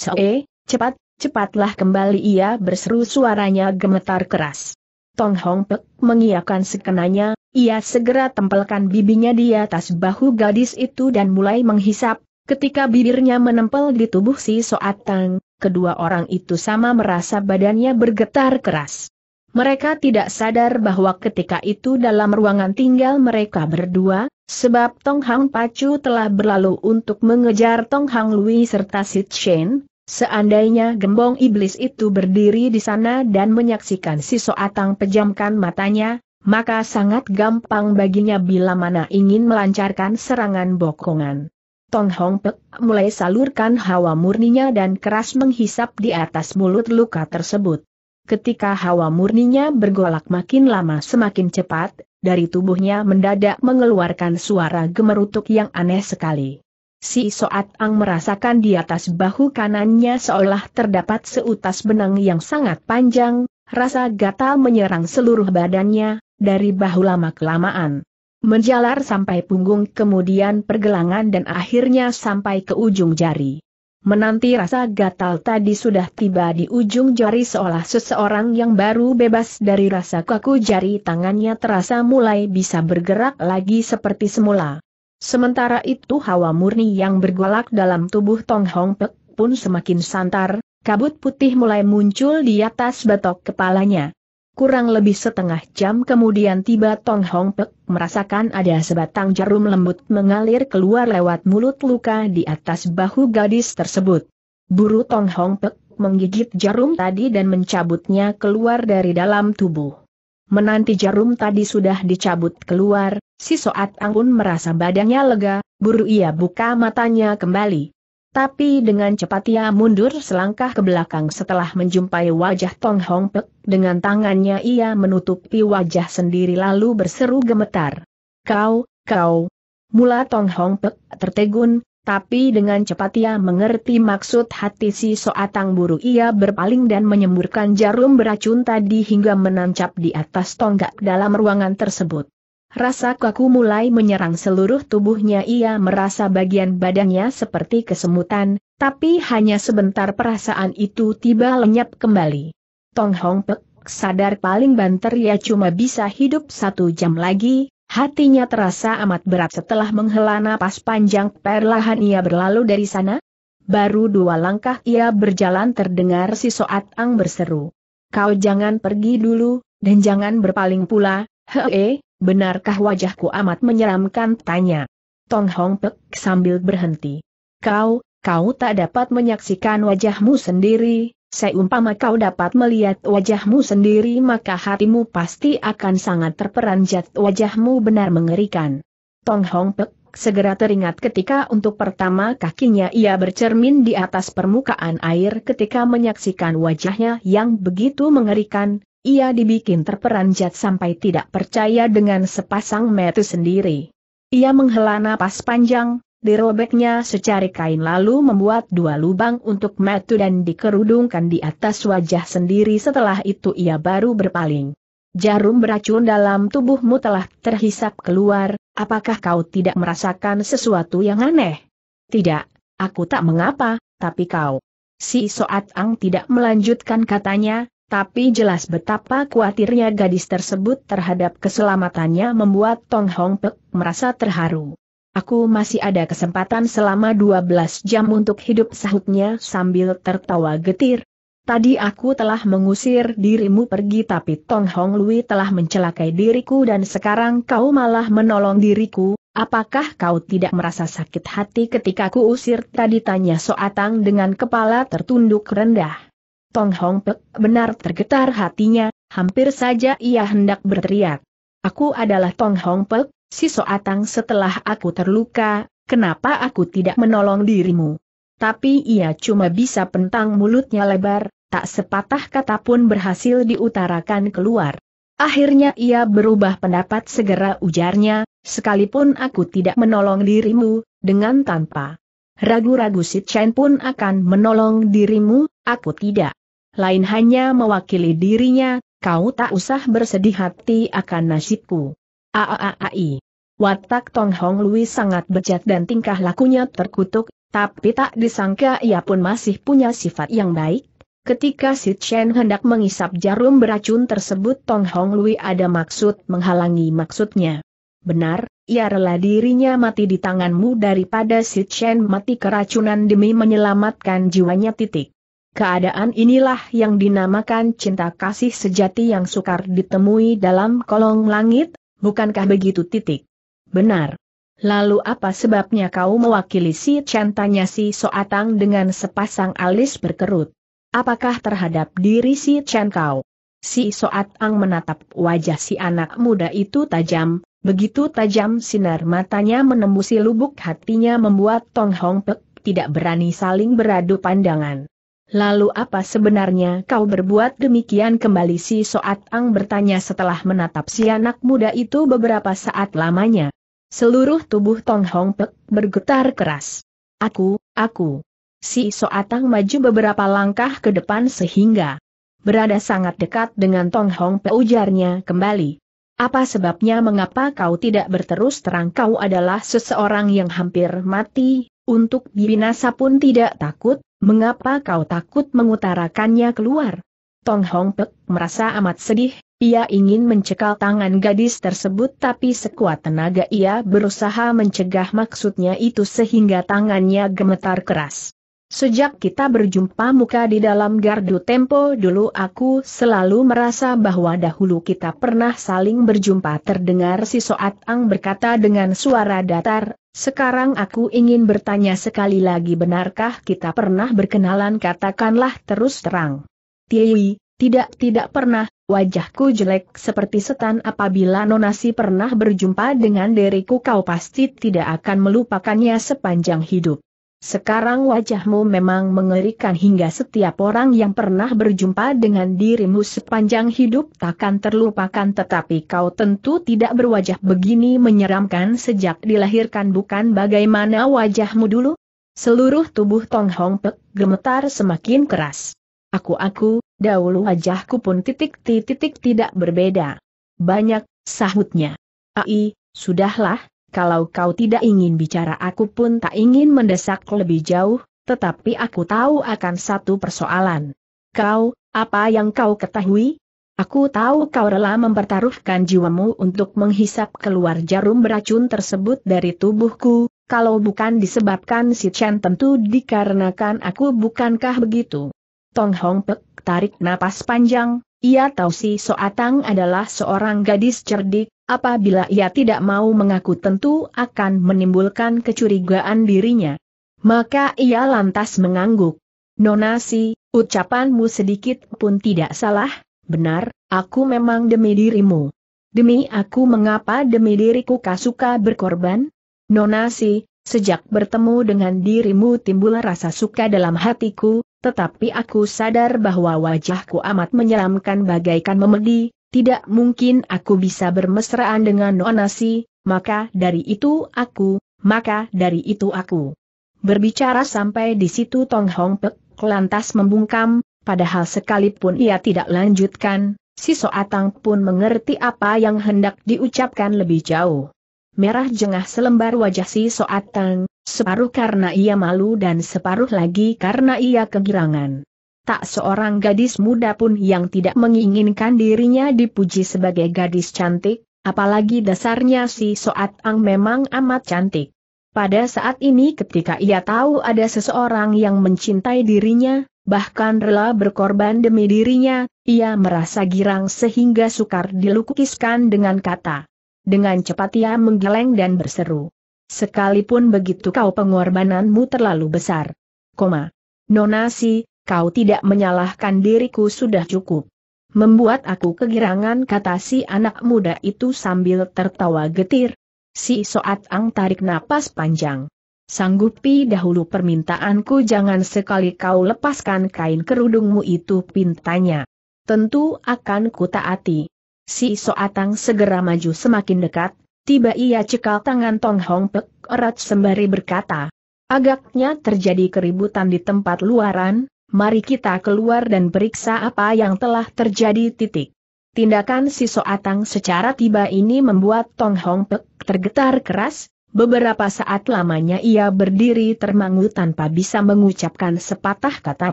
Coe, cepat, cepatlah kembali ia berseru suaranya gemetar keras. Tong Hong Pek mengiakan sekenanya, ia segera tempelkan bibinya di atas bahu gadis itu dan mulai menghisap, ketika bibirnya menempel di tubuh si Soatang, kedua orang itu sama merasa badannya bergetar keras. Mereka tidak sadar bahwa ketika itu dalam ruangan tinggal mereka berdua, sebab Tong Hang Pacu telah berlalu untuk mengejar Tong Hang Lui serta Si Chen, seandainya gembong iblis itu berdiri di sana dan menyaksikan si Soatang pejamkan matanya, maka sangat gampang baginya bila mana ingin melancarkan serangan bokongan. Tong Hong Pek mulai salurkan hawa murninya dan keras menghisap di atas mulut luka tersebut. Ketika hawa murninya bergolak makin lama semakin cepat, dari tubuhnya mendadak mengeluarkan suara gemerutuk yang aneh sekali. Si Soat Ang merasakan di atas bahu kanannya seolah terdapat seutas benang yang sangat panjang, rasa gatal menyerang seluruh badannya, dari bahu lama-kelamaan. Menjalar sampai punggung kemudian pergelangan dan akhirnya sampai ke ujung jari. Menanti rasa gatal tadi sudah tiba di ujung jari seolah seseorang yang baru bebas dari rasa kaku jari tangannya terasa mulai bisa bergerak lagi seperti semula. Sementara itu hawa murni yang bergolak dalam tubuh Tong Hong Pek pun semakin santar, kabut putih mulai muncul di atas batok kepalanya. Kurang lebih setengah jam kemudian tiba Tong Hong Pek merasakan ada sebatang jarum lembut mengalir keluar lewat mulut luka di atas bahu gadis tersebut. Buru Tong Hong Pek menggigit jarum tadi dan mencabutnya keluar dari dalam tubuh. Menanti jarum tadi sudah dicabut keluar, si Soat Ang merasa badannya lega, buru ia buka matanya kembali. Tapi dengan cepat ia mundur selangkah ke belakang setelah menjumpai wajah Tong Hong Pek, dengan tangannya ia menutupi wajah sendiri lalu berseru gemetar. Kau, kau. Mula Tong Hong Pek tertegun, tapi dengan cepat ia mengerti maksud hati si soatang buru ia berpaling dan menyemburkan jarum beracun tadi hingga menancap di atas tonggak dalam ruangan tersebut. Rasa kaku mulai menyerang seluruh tubuhnya ia merasa bagian badannya seperti kesemutan, tapi hanya sebentar perasaan itu tiba lenyap kembali. Tong Hong Pek sadar paling banter ia cuma bisa hidup satu jam lagi, hatinya terasa amat berat setelah menghela napas panjang perlahan ia berlalu dari sana. Baru dua langkah ia berjalan terdengar si Soat Ang berseru. Kau jangan pergi dulu, dan jangan berpaling pula, hee, Benarkah wajahku amat menyeramkan? Tanya. Tong Hong Pek sambil berhenti. Kau, kau tak dapat menyaksikan wajahmu sendiri, seumpama kau dapat melihat wajahmu sendiri maka hatimu pasti akan sangat terperanjat wajahmu benar mengerikan. Tong Hong Pek segera teringat ketika untuk pertama kakinya ia bercermin di atas permukaan air ketika menyaksikan wajahnya yang begitu mengerikan, ia dibikin terperanjat sampai tidak percaya dengan sepasang metu sendiri. Ia menghela napas panjang, dirobeknya secari kain lalu membuat dua lubang untuk metu dan dikerudungkan di atas wajah sendiri setelah itu ia baru berpaling. Jarum beracun dalam tubuhmu telah terhisap keluar, apakah kau tidak merasakan sesuatu yang aneh? Tidak, aku tak mengapa, tapi kau. Si Soat Ang tidak melanjutkan katanya, tapi jelas betapa khawatirnya gadis tersebut terhadap keselamatannya membuat Tong Hong Pek merasa terharu. Aku masih ada kesempatan selama 12 jam untuk hidup sahutnya sambil tertawa getir. Tadi aku telah mengusir dirimu pergi tapi Tong Hong Lui telah mencelakai diriku dan sekarang kau malah menolong diriku, Apakah kau tidak merasa sakit hati ketika ku usir tadi tanya Soatang dengan kepala tertunduk rendah? Tong Hong Pek benar tergetar hatinya, hampir saja ia hendak berteriak. Aku adalah Tong Hong Pek, si Soatang setelah aku terluka, kenapa aku tidak menolong dirimu? Tapi ia cuma bisa pentang mulutnya lebar, tak sepatah kata pun berhasil diutarakan keluar. Akhirnya ia berubah pendapat segera ujarnya, sekalipun aku tidak menolong dirimu, dengan tanpa ragu-ragu si Chen pun akan menolong dirimu, aku tidak lain hanya mewakili dirinya, kau tak usah bersedih hati akan nasibku. Aaai. Watak Tong Hong Lui sangat bejat dan tingkah lakunya terkutuk, tapi tak disangka ia pun masih punya sifat yang baik. Ketika si Chen hendak mengisap jarum beracun tersebut Tong Hong Lui ada maksud menghalangi maksudnya. Benar, ia rela dirinya mati di tanganmu daripada si Chen mati keracunan demi menyelamatkan jiwanya titik. Keadaan inilah yang dinamakan cinta kasih sejati yang sukar ditemui dalam kolong langit, bukankah begitu titik? Benar. Lalu apa sebabnya kau mewakili si cantanya si Soatang dengan sepasang alis berkerut? Apakah terhadap diri si Chen kau? Si Soatang menatap wajah si anak muda itu tajam, begitu tajam sinar matanya menembusi lubuk hatinya membuat Tong Hong Pek tidak berani saling beradu pandangan. Lalu apa sebenarnya kau berbuat demikian kembali si Soat Ang bertanya setelah menatap si anak muda itu beberapa saat lamanya. Seluruh tubuh Tong Hong Pek bergetar keras. Aku, aku. Si Soat Ang maju beberapa langkah ke depan sehingga berada sangat dekat dengan Tong Hong Pek ujarnya kembali. Apa sebabnya mengapa kau tidak berterus terang kau adalah seseorang yang hampir mati, untuk binasa pun tidak takut, mengapa kau takut mengutarakannya keluar? Tong Hong Pek merasa amat sedih, ia ingin mencekal tangan gadis tersebut tapi sekuat tenaga ia berusaha mencegah maksudnya itu sehingga tangannya gemetar keras. Sejak kita berjumpa muka di dalam gardu tempo dulu aku selalu merasa bahwa dahulu kita pernah saling berjumpa terdengar si Soat Ang berkata dengan suara datar, sekarang aku ingin bertanya sekali lagi benarkah kita pernah berkenalan katakanlah terus terang. Tiwi, tidak tidak pernah, wajahku jelek seperti setan apabila nonasi pernah berjumpa dengan deriku, kau pasti tidak akan melupakannya sepanjang hidup. Sekarang wajahmu memang mengerikan hingga setiap orang yang pernah berjumpa dengan dirimu sepanjang hidup takkan terlupakan tetapi kau tentu tidak berwajah begini menyeramkan sejak dilahirkan bukan bagaimana wajahmu dulu? Seluruh tubuh Tong Hong Pek gemetar semakin keras. Aku-aku, dahulu wajahku pun titik-titik tidak berbeda. Banyak, sahutnya. Ai, sudahlah, kalau kau tidak ingin bicara aku pun tak ingin mendesak lebih jauh, tetapi aku tahu akan satu persoalan. Kau, apa yang kau ketahui? Aku tahu kau rela mempertaruhkan jiwamu untuk menghisap keluar jarum beracun tersebut dari tubuhku, kalau bukan disebabkan si Chen tentu dikarenakan aku bukankah begitu? Tong Hong Pek tarik napas panjang, ia tahu si Soatang adalah seorang gadis cerdik, apabila ia tidak mau mengaku tentu akan menimbulkan kecurigaan dirinya. Maka ia lantas mengangguk. Nonasi, ucapanmu sedikit pun tidak salah, benar, aku memang demi dirimu. Demi aku mengapa demi diriku kasuka berkorban? Nonasi, sejak bertemu dengan dirimu timbul rasa suka dalam hatiku, tetapi aku sadar bahwa wajahku amat menyeramkan bagaikan memedi, tidak mungkin aku bisa bermesraan dengan nonasi, maka dari itu aku, maka dari itu aku. Berbicara sampai di situ Tong Hong Pek lantas membungkam, padahal sekalipun ia tidak lanjutkan, si Soatang pun mengerti apa yang hendak diucapkan lebih jauh. Merah jengah selembar wajah si Soatang, separuh karena ia malu dan separuh lagi karena ia kegirangan. Tak seorang gadis muda pun yang tidak menginginkan dirinya dipuji sebagai gadis cantik, apalagi dasarnya si Soat Ang memang amat cantik. Pada saat ini ketika ia tahu ada seseorang yang mencintai dirinya, bahkan rela berkorban demi dirinya, ia merasa girang sehingga sukar dilukiskan dengan kata. Dengan cepat ia menggeleng dan berseru. Sekalipun begitu kau pengorbananmu terlalu besar. Koma. Nonasi, kau tidak menyalahkan diriku sudah cukup. Membuat aku kegirangan kata si anak muda itu sambil tertawa getir. Si Soat Ang tarik napas panjang. Sanggupi dahulu permintaanku jangan sekali kau lepaskan kain kerudungmu itu pintanya. Tentu akan kutaati. Si Soatang segera maju semakin dekat, Tiba ia cekal tangan Tong Hong Pek erat sembari berkata. Agaknya terjadi keributan di tempat luaran, mari kita keluar dan periksa apa yang telah terjadi titik. Tindakan si Soatang secara tiba ini membuat Tong Hong Pek tergetar keras, beberapa saat lamanya ia berdiri termangu tanpa bisa mengucapkan sepatah kata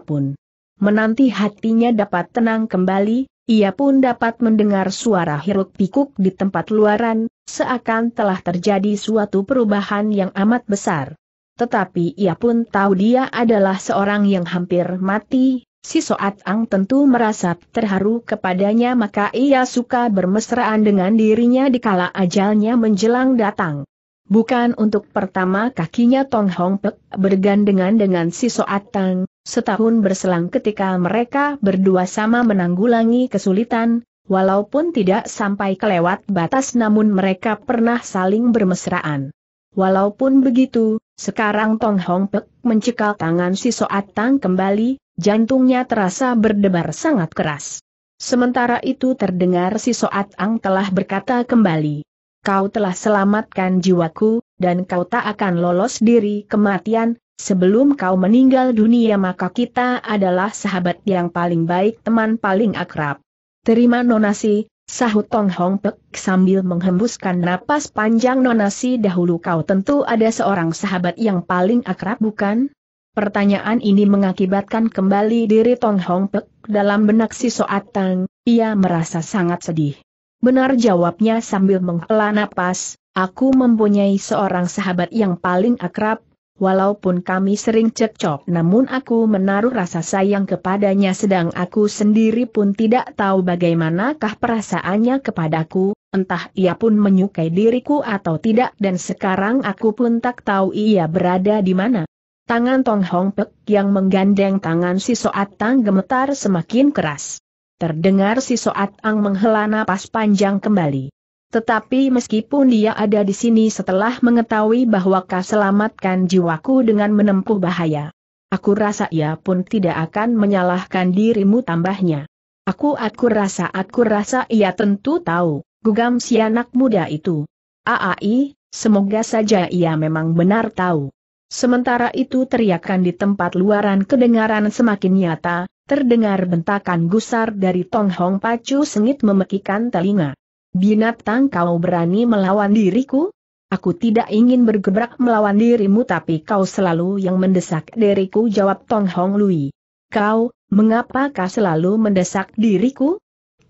pun. Menanti hatinya dapat tenang kembali, ia pun dapat mendengar suara hiruk pikuk di tempat luaran, seakan telah terjadi suatu perubahan yang amat besar. Tetapi ia pun tahu dia adalah seorang yang hampir mati, si Soat Ang tentu merasa terharu kepadanya maka ia suka bermesraan dengan dirinya dikala ajalnya menjelang datang. Bukan untuk pertama kakinya Tong Hong Pek bergandengan dengan si Soat Tang, setahun berselang ketika mereka berdua sama menanggulangi kesulitan, walaupun tidak sampai kelewat batas namun mereka pernah saling bermesraan. Walaupun begitu, sekarang Tong Hong Pek mencekal tangan si Soat Tang kembali, jantungnya terasa berdebar sangat keras. Sementara itu terdengar si Soat Ang telah berkata kembali kau telah selamatkan jiwaku, dan kau tak akan lolos diri kematian, sebelum kau meninggal dunia maka kita adalah sahabat yang paling baik teman paling akrab. Terima nonasi, Sahut Tong Hong Pek sambil menghembuskan napas panjang nonasi dahulu kau tentu ada seorang sahabat yang paling akrab bukan? Pertanyaan ini mengakibatkan kembali diri Tong Hong Pek dalam benak si Soat Tang, ia merasa sangat sedih. Benar jawabnya sambil menghela napas, aku mempunyai seorang sahabat yang paling akrab, walaupun kami sering cekcok namun aku menaruh rasa sayang kepadanya sedang aku sendiri pun tidak tahu bagaimanakah perasaannya kepadaku, entah ia pun menyukai diriku atau tidak dan sekarang aku pun tak tahu ia berada di mana. Tangan Tong Hong Pek yang menggandeng tangan si Soat Tang gemetar semakin keras. Terdengar si Soat Ang menghela napas panjang kembali. Tetapi meskipun dia ada di sini setelah mengetahui bahwa kau selamatkan jiwaku dengan menempuh bahaya. Aku rasa ia pun tidak akan menyalahkan dirimu tambahnya. Aku aku rasa aku rasa ia tentu tahu, gugam si anak muda itu. Aai, semoga saja ia memang benar tahu. Sementara itu teriakan di tempat luaran kedengaran semakin nyata, Terdengar bentakan gusar dari Tong Hong Pacu sengit memekikan telinga. Binatang kau berani melawan diriku? Aku tidak ingin bergebrak melawan dirimu tapi kau selalu yang mendesak diriku jawab Tong Hong Lui. Kau, mengapa kau selalu mendesak diriku?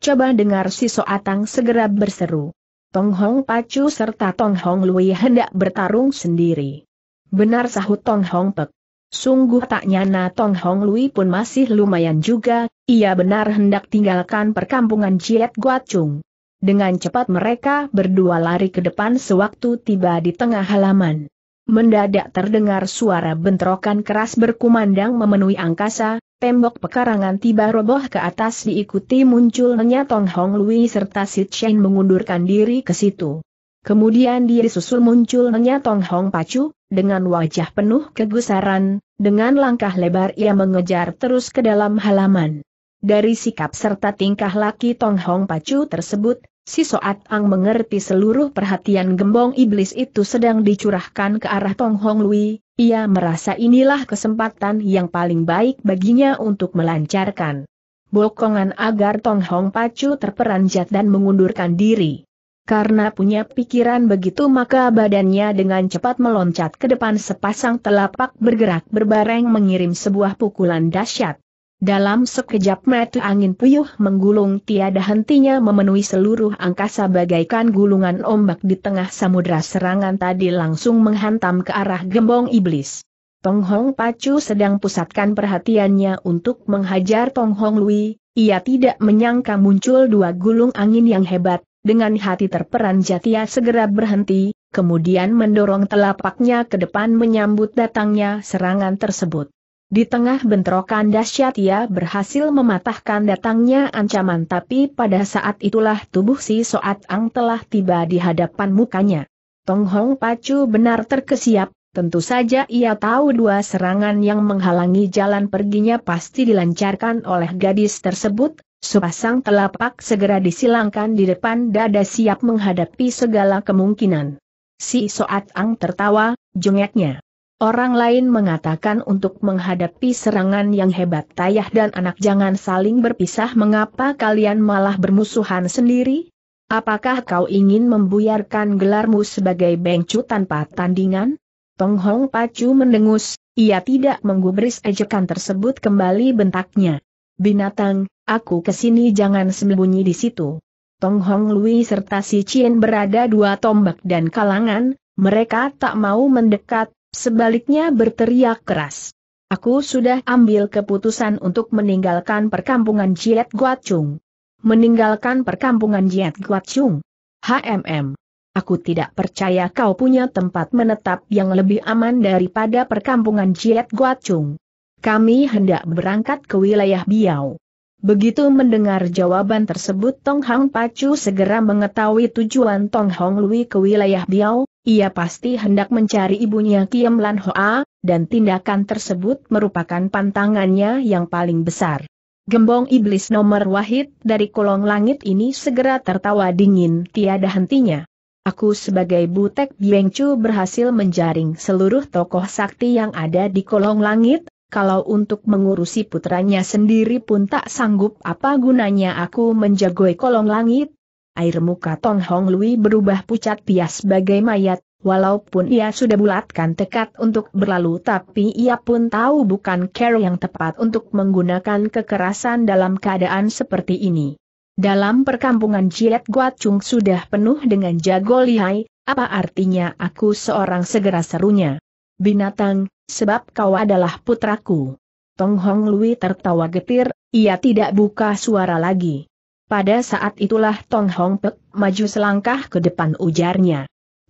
Coba dengar si Soatang segera berseru. Tong Hong Pacu serta Tong Hong Lui hendak bertarung sendiri. Benar sahut Tong Hong Pek. Sungguh tak nyana Tong Hong Lui pun masih lumayan juga, ia benar hendak tinggalkan perkampungan Ciet Guat Chung. Dengan cepat mereka berdua lari ke depan sewaktu tiba di tengah halaman. Mendadak terdengar suara bentrokan keras berkumandang memenuhi angkasa, tembok pekarangan tiba roboh ke atas diikuti munculnya Tong Hong Lui serta Si Chen mengundurkan diri ke situ. Kemudian dia disusul munculnya Tong Hong Pacu, dengan wajah penuh kegusaran, dengan langkah lebar ia mengejar terus ke dalam halaman. Dari sikap serta tingkah laki Tong Hong Pacu tersebut, si Soat Ang mengerti seluruh perhatian gembong iblis itu sedang dicurahkan ke arah Tong Hong Lui, ia merasa inilah kesempatan yang paling baik baginya untuk melancarkan bokongan agar Tong Hong Pacu terperanjat dan mengundurkan diri. Karena punya pikiran begitu maka badannya dengan cepat meloncat ke depan sepasang telapak bergerak berbareng mengirim sebuah pukulan dahsyat. Dalam sekejap mata angin puyuh menggulung tiada hentinya memenuhi seluruh angkasa bagaikan gulungan ombak di tengah samudera serangan tadi langsung menghantam ke arah gembong iblis. Tong Hong Pacu sedang pusatkan perhatiannya untuk menghajar Tong Hong Lui, ia tidak menyangka muncul dua gulung angin yang hebat, dengan hati terperanjat ia segera berhenti, kemudian mendorong telapaknya ke depan menyambut datangnya serangan tersebut. Di tengah bentrokan dahsyat ia berhasil mematahkan datangnya ancaman tapi pada saat itulah tubuh si Soat Ang telah tiba di hadapan mukanya. Tong Hong Pacu benar terkesiap, tentu saja ia tahu dua serangan yang menghalangi jalan perginya pasti dilancarkan oleh gadis tersebut, Sepasang telapak segera disilangkan di depan dada siap menghadapi segala kemungkinan. Si Soat Ang tertawa, jengeknya. Orang lain mengatakan untuk menghadapi serangan yang hebat tayah dan anak jangan saling berpisah mengapa kalian malah bermusuhan sendiri? Apakah kau ingin membuyarkan gelarmu sebagai bengcu tanpa tandingan? Tong Hong Pacu mendengus, ia tidak menggubris ejekan tersebut kembali bentaknya. Binatang, aku kesini jangan sembunyi di situ. Tong Hong Lui serta si Chien berada dua tombak dan kalangan, mereka tak mau mendekat, sebaliknya berteriak keras. Aku sudah ambil keputusan untuk meninggalkan perkampungan Jiat Chung. Meninggalkan perkampungan Jiat Chung? HMM. Aku tidak percaya kau punya tempat menetap yang lebih aman daripada perkampungan Jiat Chung. Kami hendak berangkat ke wilayah Biau. Begitu mendengar jawaban tersebut Tong Hang Pacu segera mengetahui tujuan Tong Hong Lui ke wilayah Biau, ia pasti hendak mencari ibunya Kiem Lan Hoa, dan tindakan tersebut merupakan pantangannya yang paling besar. Gembong iblis nomor wahid dari kolong langit ini segera tertawa dingin tiada hentinya. Aku sebagai Butek Biengcu berhasil menjaring seluruh tokoh sakti yang ada di kolong langit, kalau untuk mengurusi putranya sendiri pun tak sanggup apa gunanya aku menjagoi kolong langit? Air muka Tong Hong Lui berubah pucat pias sebagai mayat, walaupun ia sudah bulatkan tekad untuk berlalu tapi ia pun tahu bukan care yang tepat untuk menggunakan kekerasan dalam keadaan seperti ini. Dalam perkampungan Jiet Guat Chung sudah penuh dengan jago lihai, apa artinya aku seorang segera serunya. Binatang, sebab kau adalah putraku. Tong Hong Lui tertawa getir, ia tidak buka suara lagi. Pada saat itulah Tong Hong Pek maju selangkah ke depan ujarnya.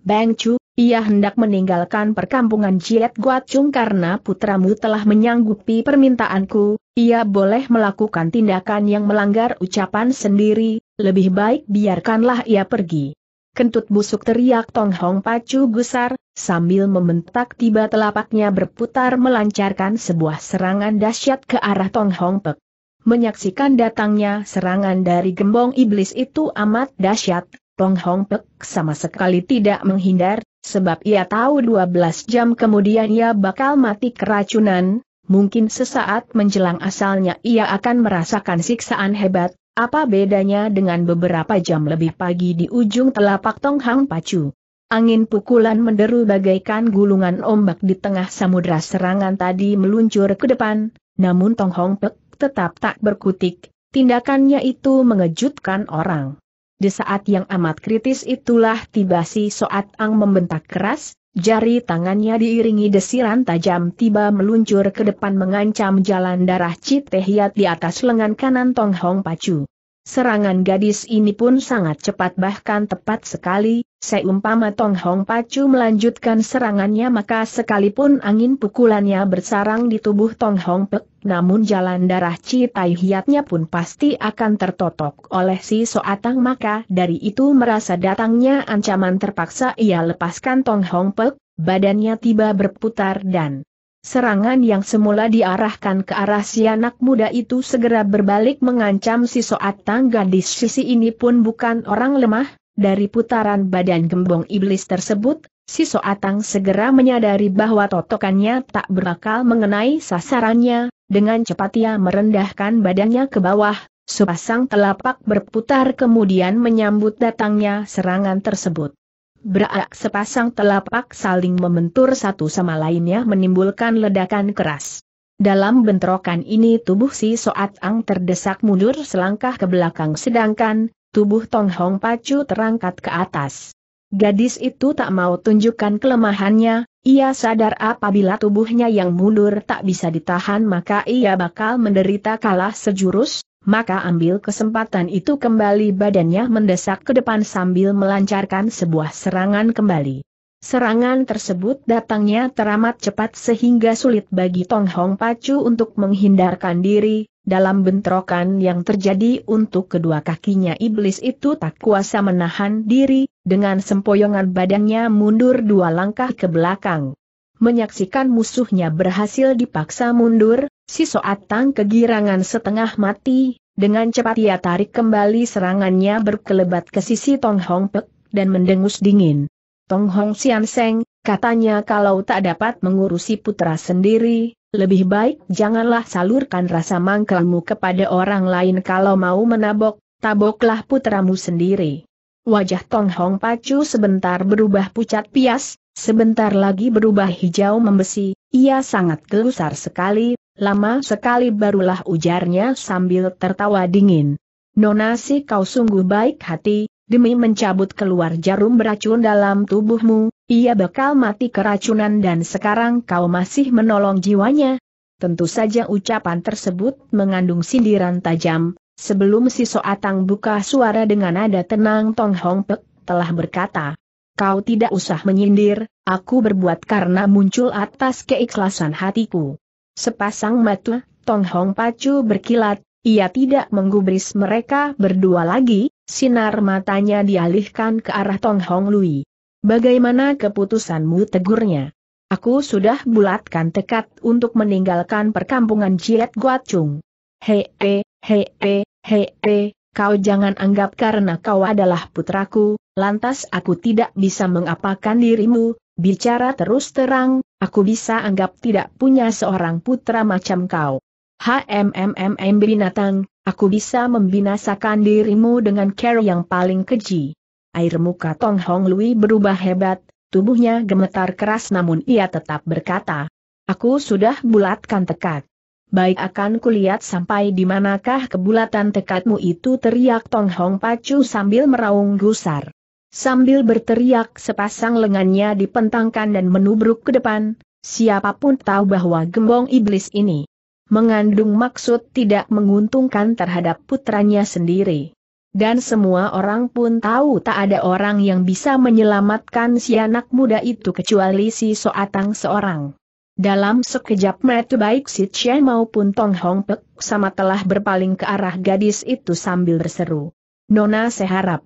Bang Chu, ia hendak meninggalkan perkampungan Guat Chung karena putramu telah menyanggupi permintaanku, ia boleh melakukan tindakan yang melanggar ucapan sendiri, lebih baik biarkanlah ia pergi. Kentut busuk teriak Tong Hong Pacu gusar, sambil mementak, tiba telapaknya berputar melancarkan sebuah serangan dahsyat ke arah Tong Hong Pek. Menyaksikan datangnya serangan dari gembong iblis itu amat dahsyat, Tong Hong Pek sama sekali tidak menghindar, sebab ia tahu 12 jam kemudian ia bakal mati keracunan, mungkin sesaat menjelang asalnya ia akan merasakan siksaan hebat, apa bedanya dengan beberapa jam lebih pagi di ujung telapak Tong Hang Pacu. Angin pukulan menderu bagaikan gulungan ombak di tengah samudera serangan tadi meluncur ke depan, namun Tong Hong Pek tetap tak berkutik, tindakannya itu mengejutkan orang. Di saat yang amat kritis itulah tiba si Soat Ang membentak keras, jari tangannya diiringi desiran tajam tiba meluncur ke depan mengancam jalan darah Citehiat di atas lengan kanan Tong Hong Pacu. Serangan gadis ini pun sangat cepat bahkan tepat sekali, seumpama Tong Hong Pacu melanjutkan serangannya maka sekalipun angin pukulannya bersarang di tubuh Tong Hong Pek, namun jalan darah Citai Hiatnya pun pasti akan tertotok oleh si Soatang maka dari itu merasa datangnya ancaman terpaksa ia lepaskan Tong Hong Pek, badannya tiba berputar dan Serangan yang semula diarahkan ke arah si anak muda itu segera berbalik mengancam si Soat Tang gadis sisi ini pun bukan orang lemah, dari putaran badan gembong iblis tersebut, si Soat Tang segera menyadari bahwa totokannya tak berakal mengenai sasarannya, dengan cepat ia merendahkan badannya ke bawah, sepasang telapak berputar kemudian menyambut datangnya serangan tersebut. Beraak sepasang telapak saling membentur satu sama lainnya menimbulkan ledakan keras. Dalam bentrokan ini tubuh si Soat Ang terdesak mundur selangkah ke belakang sedangkan, tubuh Tong Hong Pacu terangkat ke atas. Gadis itu tak mau tunjukkan kelemahannya, ia sadar apabila tubuhnya yang mundur tak bisa ditahan maka ia bakal menderita kalah sejurus, maka ambil kesempatan itu kembali badannya mendesak ke depan sambil melancarkan sebuah serangan kembali. Serangan tersebut datangnya teramat cepat sehingga sulit bagi Tong Hong Pacu untuk menghindarkan diri, dalam bentrokan yang terjadi untuk kedua kakinya iblis itu tak kuasa menahan diri, dengan sempoyongan badannya mundur dua langkah ke belakang. Menyaksikan musuhnya berhasil dipaksa mundur, Si Soat Tang kegirangan setengah mati, dengan cepat ia tarik kembali serangannya berkelebat ke sisi Tong Hong Pek, dan mendengus dingin. Tong Hong Sian Seng, katanya kalau tak dapat mengurusi putra sendiri, lebih baik janganlah salurkan rasa mangkelmu kepada orang lain kalau mau menabok, taboklah putramu sendiri. Wajah Tong Hong Pacu sebentar berubah pucat pias, sebentar lagi berubah hijau membesi, ia sangat gelusar sekali, Lama sekali barulah ujarnya sambil tertawa dingin. Nona si kau sungguh baik hati, demi mencabut keluar jarum beracun dalam tubuhmu, ia bakal mati keracunan dan sekarang kau masih menolong jiwanya. Tentu saja ucapan tersebut mengandung sindiran tajam, sebelum si Soatang buka suara dengan nada tenang Tong Hong Pek, telah berkata, Kau tidak usah menyindir, aku berbuat karena muncul atas keikhlasan hatiku. Sepasang mata, Tong Hong Pacu berkilat, ia tidak menggubris mereka berdua lagi, sinar matanya dialihkan ke arah Tong Hong Lui. Bagaimana keputusanmu tegurnya? Aku sudah bulatkan tekad untuk meninggalkan perkampungan Ciet Guacung. Hei, hei, hei, hei, he, kau jangan anggap karena kau adalah putraku, lantas aku tidak bisa mengapakan dirimu, bicara terus terang, Aku bisa anggap tidak punya seorang putra macam kau. HMMMM binatang, aku bisa membinasakan dirimu dengan care yang paling keji. Air muka Tong Hong Lui berubah hebat, tubuhnya gemetar keras namun ia tetap berkata, Aku sudah bulatkan tekad. Baik akan kulihat sampai di manakah kebulatan tekadmu itu teriak Tong Hong Pacu sambil meraung gusar. Sambil berteriak sepasang lengannya dipentangkan dan menubruk ke depan, siapapun tahu bahwa gembong iblis ini mengandung maksud tidak menguntungkan terhadap putranya sendiri. Dan semua orang pun tahu tak ada orang yang bisa menyelamatkan si anak muda itu kecuali si Soatang seorang. Dalam sekejap mata baik si Chen maupun Tong Hong Pek sama telah berpaling ke arah gadis itu sambil berseru. Nona seharap,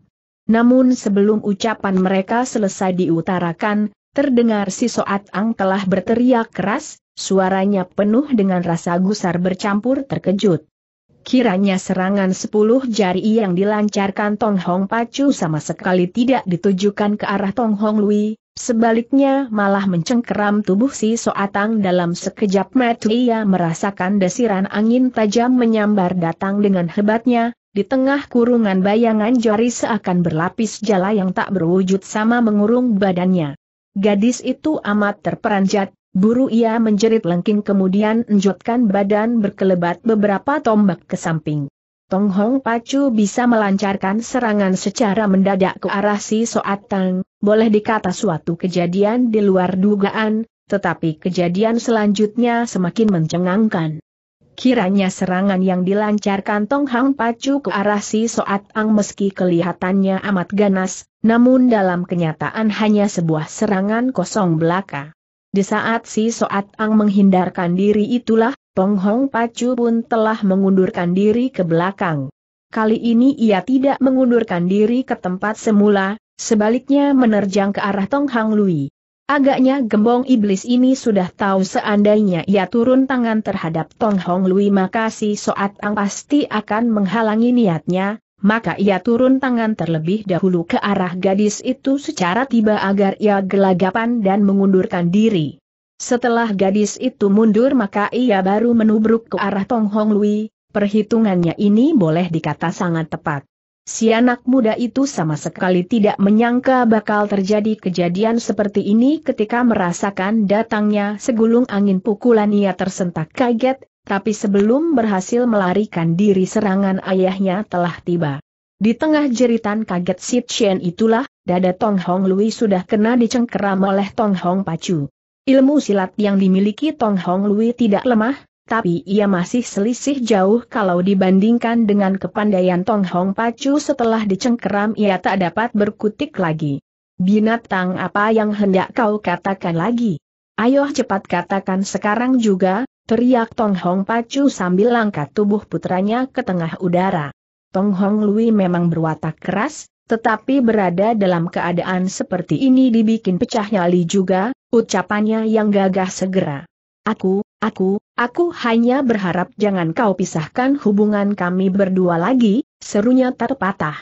namun sebelum ucapan mereka selesai diutarakan, terdengar si Soat Ang telah berteriak keras, suaranya penuh dengan rasa gusar bercampur terkejut. Kiranya serangan sepuluh jari yang dilancarkan Tong Hong Pacu sama sekali tidak ditujukan ke arah Tong Hong Lui, sebaliknya malah mencengkeram tubuh si Soatang dalam sekejap mata ia merasakan desiran angin tajam menyambar datang dengan hebatnya, di tengah kurungan bayangan jari seakan berlapis jala yang tak berwujud sama mengurung badannya. Gadis itu amat terperanjat, buru ia menjerit lengking kemudian enjotkan badan berkelebat beberapa tombak ke samping. Tong Hong Pacu bisa melancarkan serangan secara mendadak ke arah si Soatang, boleh dikata suatu kejadian di luar dugaan, tetapi kejadian selanjutnya semakin mencengangkan. Kiranya serangan yang dilancarkan Tong Hang pacu ke arah si Soat Ang meski kelihatannya amat ganas, namun dalam kenyataan hanya sebuah serangan kosong belaka. Di saat si Soat Ang menghindarkan diri itulah, Tong Hong Pacu pun telah mengundurkan diri ke belakang. Kali ini ia tidak mengundurkan diri ke tempat semula, sebaliknya menerjang ke arah Tong Hang Lui. Agaknya gembong iblis ini sudah tahu seandainya ia turun tangan terhadap Tong Hong Lui maka si Soat Ang pasti akan menghalangi niatnya, maka ia turun tangan terlebih dahulu ke arah gadis itu secara tiba agar ia gelagapan dan mengundurkan diri. Setelah gadis itu mundur maka ia baru menubruk ke arah Tong Hong Lui, perhitungannya ini boleh dikata sangat tepat. Si anak muda itu sama sekali tidak menyangka bakal terjadi kejadian seperti ini ketika merasakan datangnya segulung angin pukulan ia tersentak kaget, tapi sebelum berhasil melarikan diri serangan ayahnya telah tiba. Di tengah jeritan kaget si Chen itulah, dada Tong Hong Lui sudah kena dicengkeram oleh Tong Hong Pacu. Ilmu silat yang dimiliki Tong Hong Lui tidak lemah, tapi ia masih selisih jauh kalau dibandingkan dengan kepandaian Tong Hong Pacu setelah dicengkeram ia tak dapat berkutik lagi. Binatang apa yang hendak kau katakan lagi? Ayo cepat katakan sekarang juga, teriak Tong Hong Pacu sambil langkah tubuh putranya ke tengah udara. Tong Hong Lui memang berwatak keras, tetapi berada dalam keadaan seperti ini dibikin pecah nyali juga, ucapannya yang gagah segera. Aku, aku, Aku hanya berharap jangan kau pisahkan hubungan kami berdua lagi, serunya terpatah.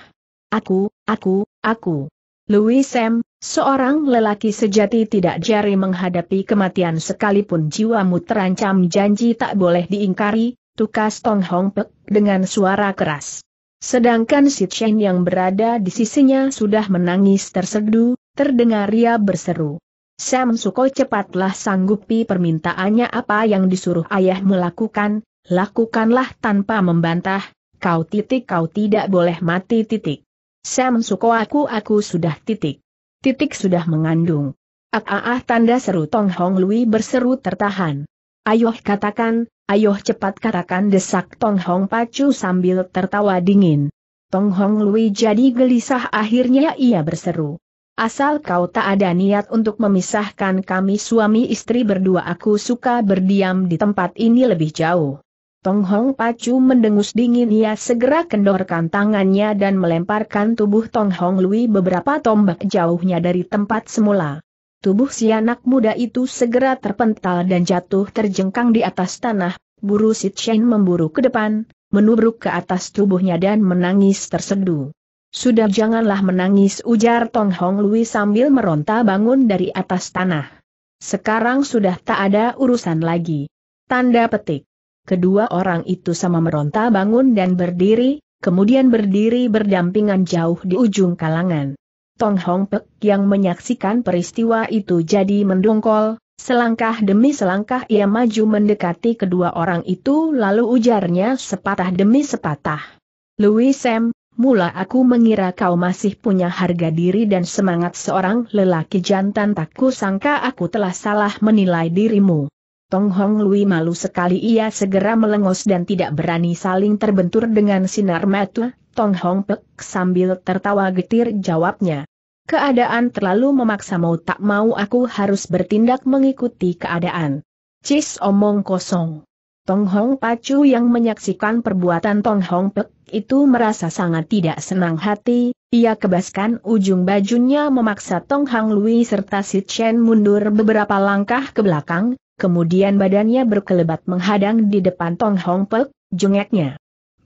Aku, aku, aku. Louis Sam, seorang lelaki sejati tidak jari menghadapi kematian sekalipun jiwamu terancam janji tak boleh diingkari, tukas Tong Hong Pek dengan suara keras. Sedangkan si Chen yang berada di sisinya sudah menangis tersedu, terdengar ia berseru. Sam Suko cepatlah sanggupi permintaannya apa yang disuruh ayah melakukan, lakukanlah tanpa membantah, kau titik kau tidak boleh mati titik. Sam Suko aku aku sudah titik. Titik sudah mengandung. Ah ah ah tanda seru Tong Hong Lui berseru tertahan. Ayoh katakan, ayoh cepat katakan desak Tong Hong Pacu sambil tertawa dingin. Tong Hong Lui jadi gelisah akhirnya ia berseru. Asal kau tak ada niat untuk memisahkan kami suami istri berdua aku suka berdiam di tempat ini lebih jauh. Tong Hong Pacu mendengus dingin ia segera kendorkan tangannya dan melemparkan tubuh Tong Hong Lui beberapa tombak jauhnya dari tempat semula. Tubuh si anak muda itu segera terpental dan jatuh terjengkang di atas tanah, buru Sit Shen memburu ke depan, menubruk ke atas tubuhnya dan menangis terseduh. Sudah janganlah menangis ujar Tong Hong Lui sambil meronta bangun dari atas tanah. Sekarang sudah tak ada urusan lagi. Tanda petik. Kedua orang itu sama meronta bangun dan berdiri, kemudian berdiri berdampingan jauh di ujung kalangan. Tong Hong Pek yang menyaksikan peristiwa itu jadi mendongkol, selangkah demi selangkah ia maju mendekati kedua orang itu lalu ujarnya sepatah demi sepatah. Louis Sam, mula aku mengira kau masih punya harga diri dan semangat seorang lelaki jantan tak kusangka aku telah salah menilai dirimu. Tong Hong Lui malu sekali ia segera melengos dan tidak berani saling terbentur dengan sinar mata, Tong Hong Pek sambil tertawa getir jawabnya. Keadaan terlalu memaksa mau tak mau aku harus bertindak mengikuti keadaan. Cis omong kosong. Tong Hong Pacu yang menyaksikan perbuatan Tong Hong Pek itu merasa sangat tidak senang hati, ia kebaskan ujung bajunya memaksa Tong Hang Lui serta Si Chen mundur beberapa langkah ke belakang, kemudian badannya berkelebat menghadang di depan Tong Hong Pek, jengeknya.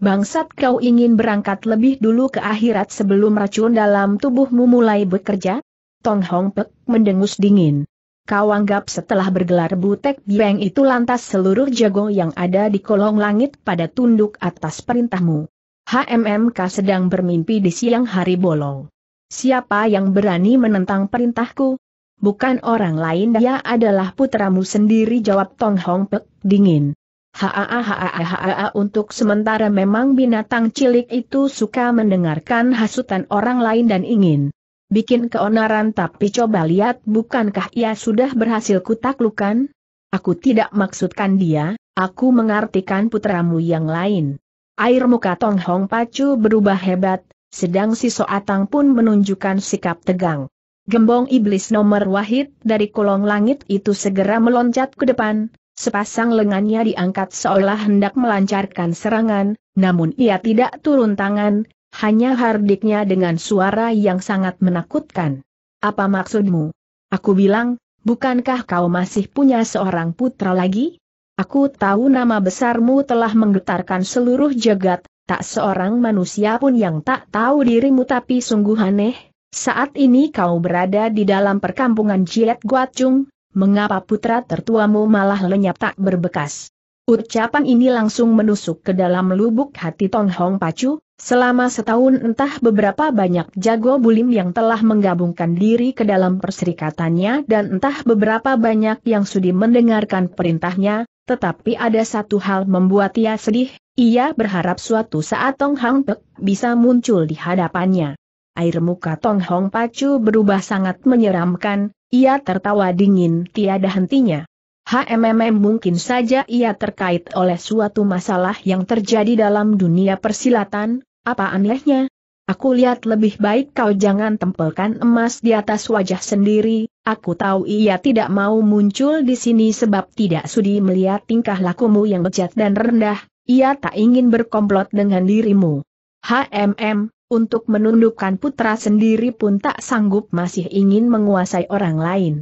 Bangsat kau ingin berangkat lebih dulu ke akhirat sebelum racun dalam tubuhmu mulai bekerja? Tong Hong Pek mendengus dingin kau anggap setelah bergelar butek bieng itu lantas seluruh jago yang ada di kolong langit pada tunduk atas perintahmu. HMMK sedang bermimpi di siang hari bolong. Siapa yang berani menentang perintahku? Bukan orang lain dia adalah putramu sendiri jawab Tong Hong Pek dingin. haa untuk sementara memang binatang cilik itu suka mendengarkan hasutan orang lain dan ingin bikin keonaran tapi coba lihat bukankah ia sudah berhasil kutaklukan? Aku tidak maksudkan dia, aku mengartikan putramu yang lain. Air muka Tong Hong Pacu berubah hebat, sedang si Soatang pun menunjukkan sikap tegang. Gembong iblis nomor wahid dari kolong langit itu segera meloncat ke depan, sepasang lengannya diangkat seolah hendak melancarkan serangan, namun ia tidak turun tangan, hanya hardiknya dengan suara yang sangat menakutkan. Apa maksudmu? Aku bilang, bukankah kau masih punya seorang putra lagi? Aku tahu nama besarmu telah menggetarkan seluruh jagat, tak seorang manusia pun yang tak tahu dirimu tapi sungguh aneh. Saat ini kau berada di dalam perkampungan Jiet Guacung, mengapa putra tertuamu malah lenyap tak berbekas? Ucapan ini langsung menusuk ke dalam lubuk hati Tong Hong Pacu, Selama setahun entah beberapa banyak jago bulim yang telah menggabungkan diri ke dalam perserikatannya dan entah beberapa banyak yang sudi mendengarkan perintahnya, tetapi ada satu hal membuat ia sedih, ia berharap suatu saat Tong Hang Pek bisa muncul di hadapannya. Air muka Tong Hong Pacu berubah sangat menyeramkan, ia tertawa dingin tiada hentinya. HMMM mungkin saja ia terkait oleh suatu masalah yang terjadi dalam dunia persilatan, apa anehnya? Aku lihat lebih baik kau jangan tempelkan emas di atas wajah sendiri, aku tahu ia tidak mau muncul di sini sebab tidak sudi melihat tingkah lakumu yang bejat dan rendah, ia tak ingin berkomplot dengan dirimu. HMM, untuk menundukkan putra sendiri pun tak sanggup masih ingin menguasai orang lain.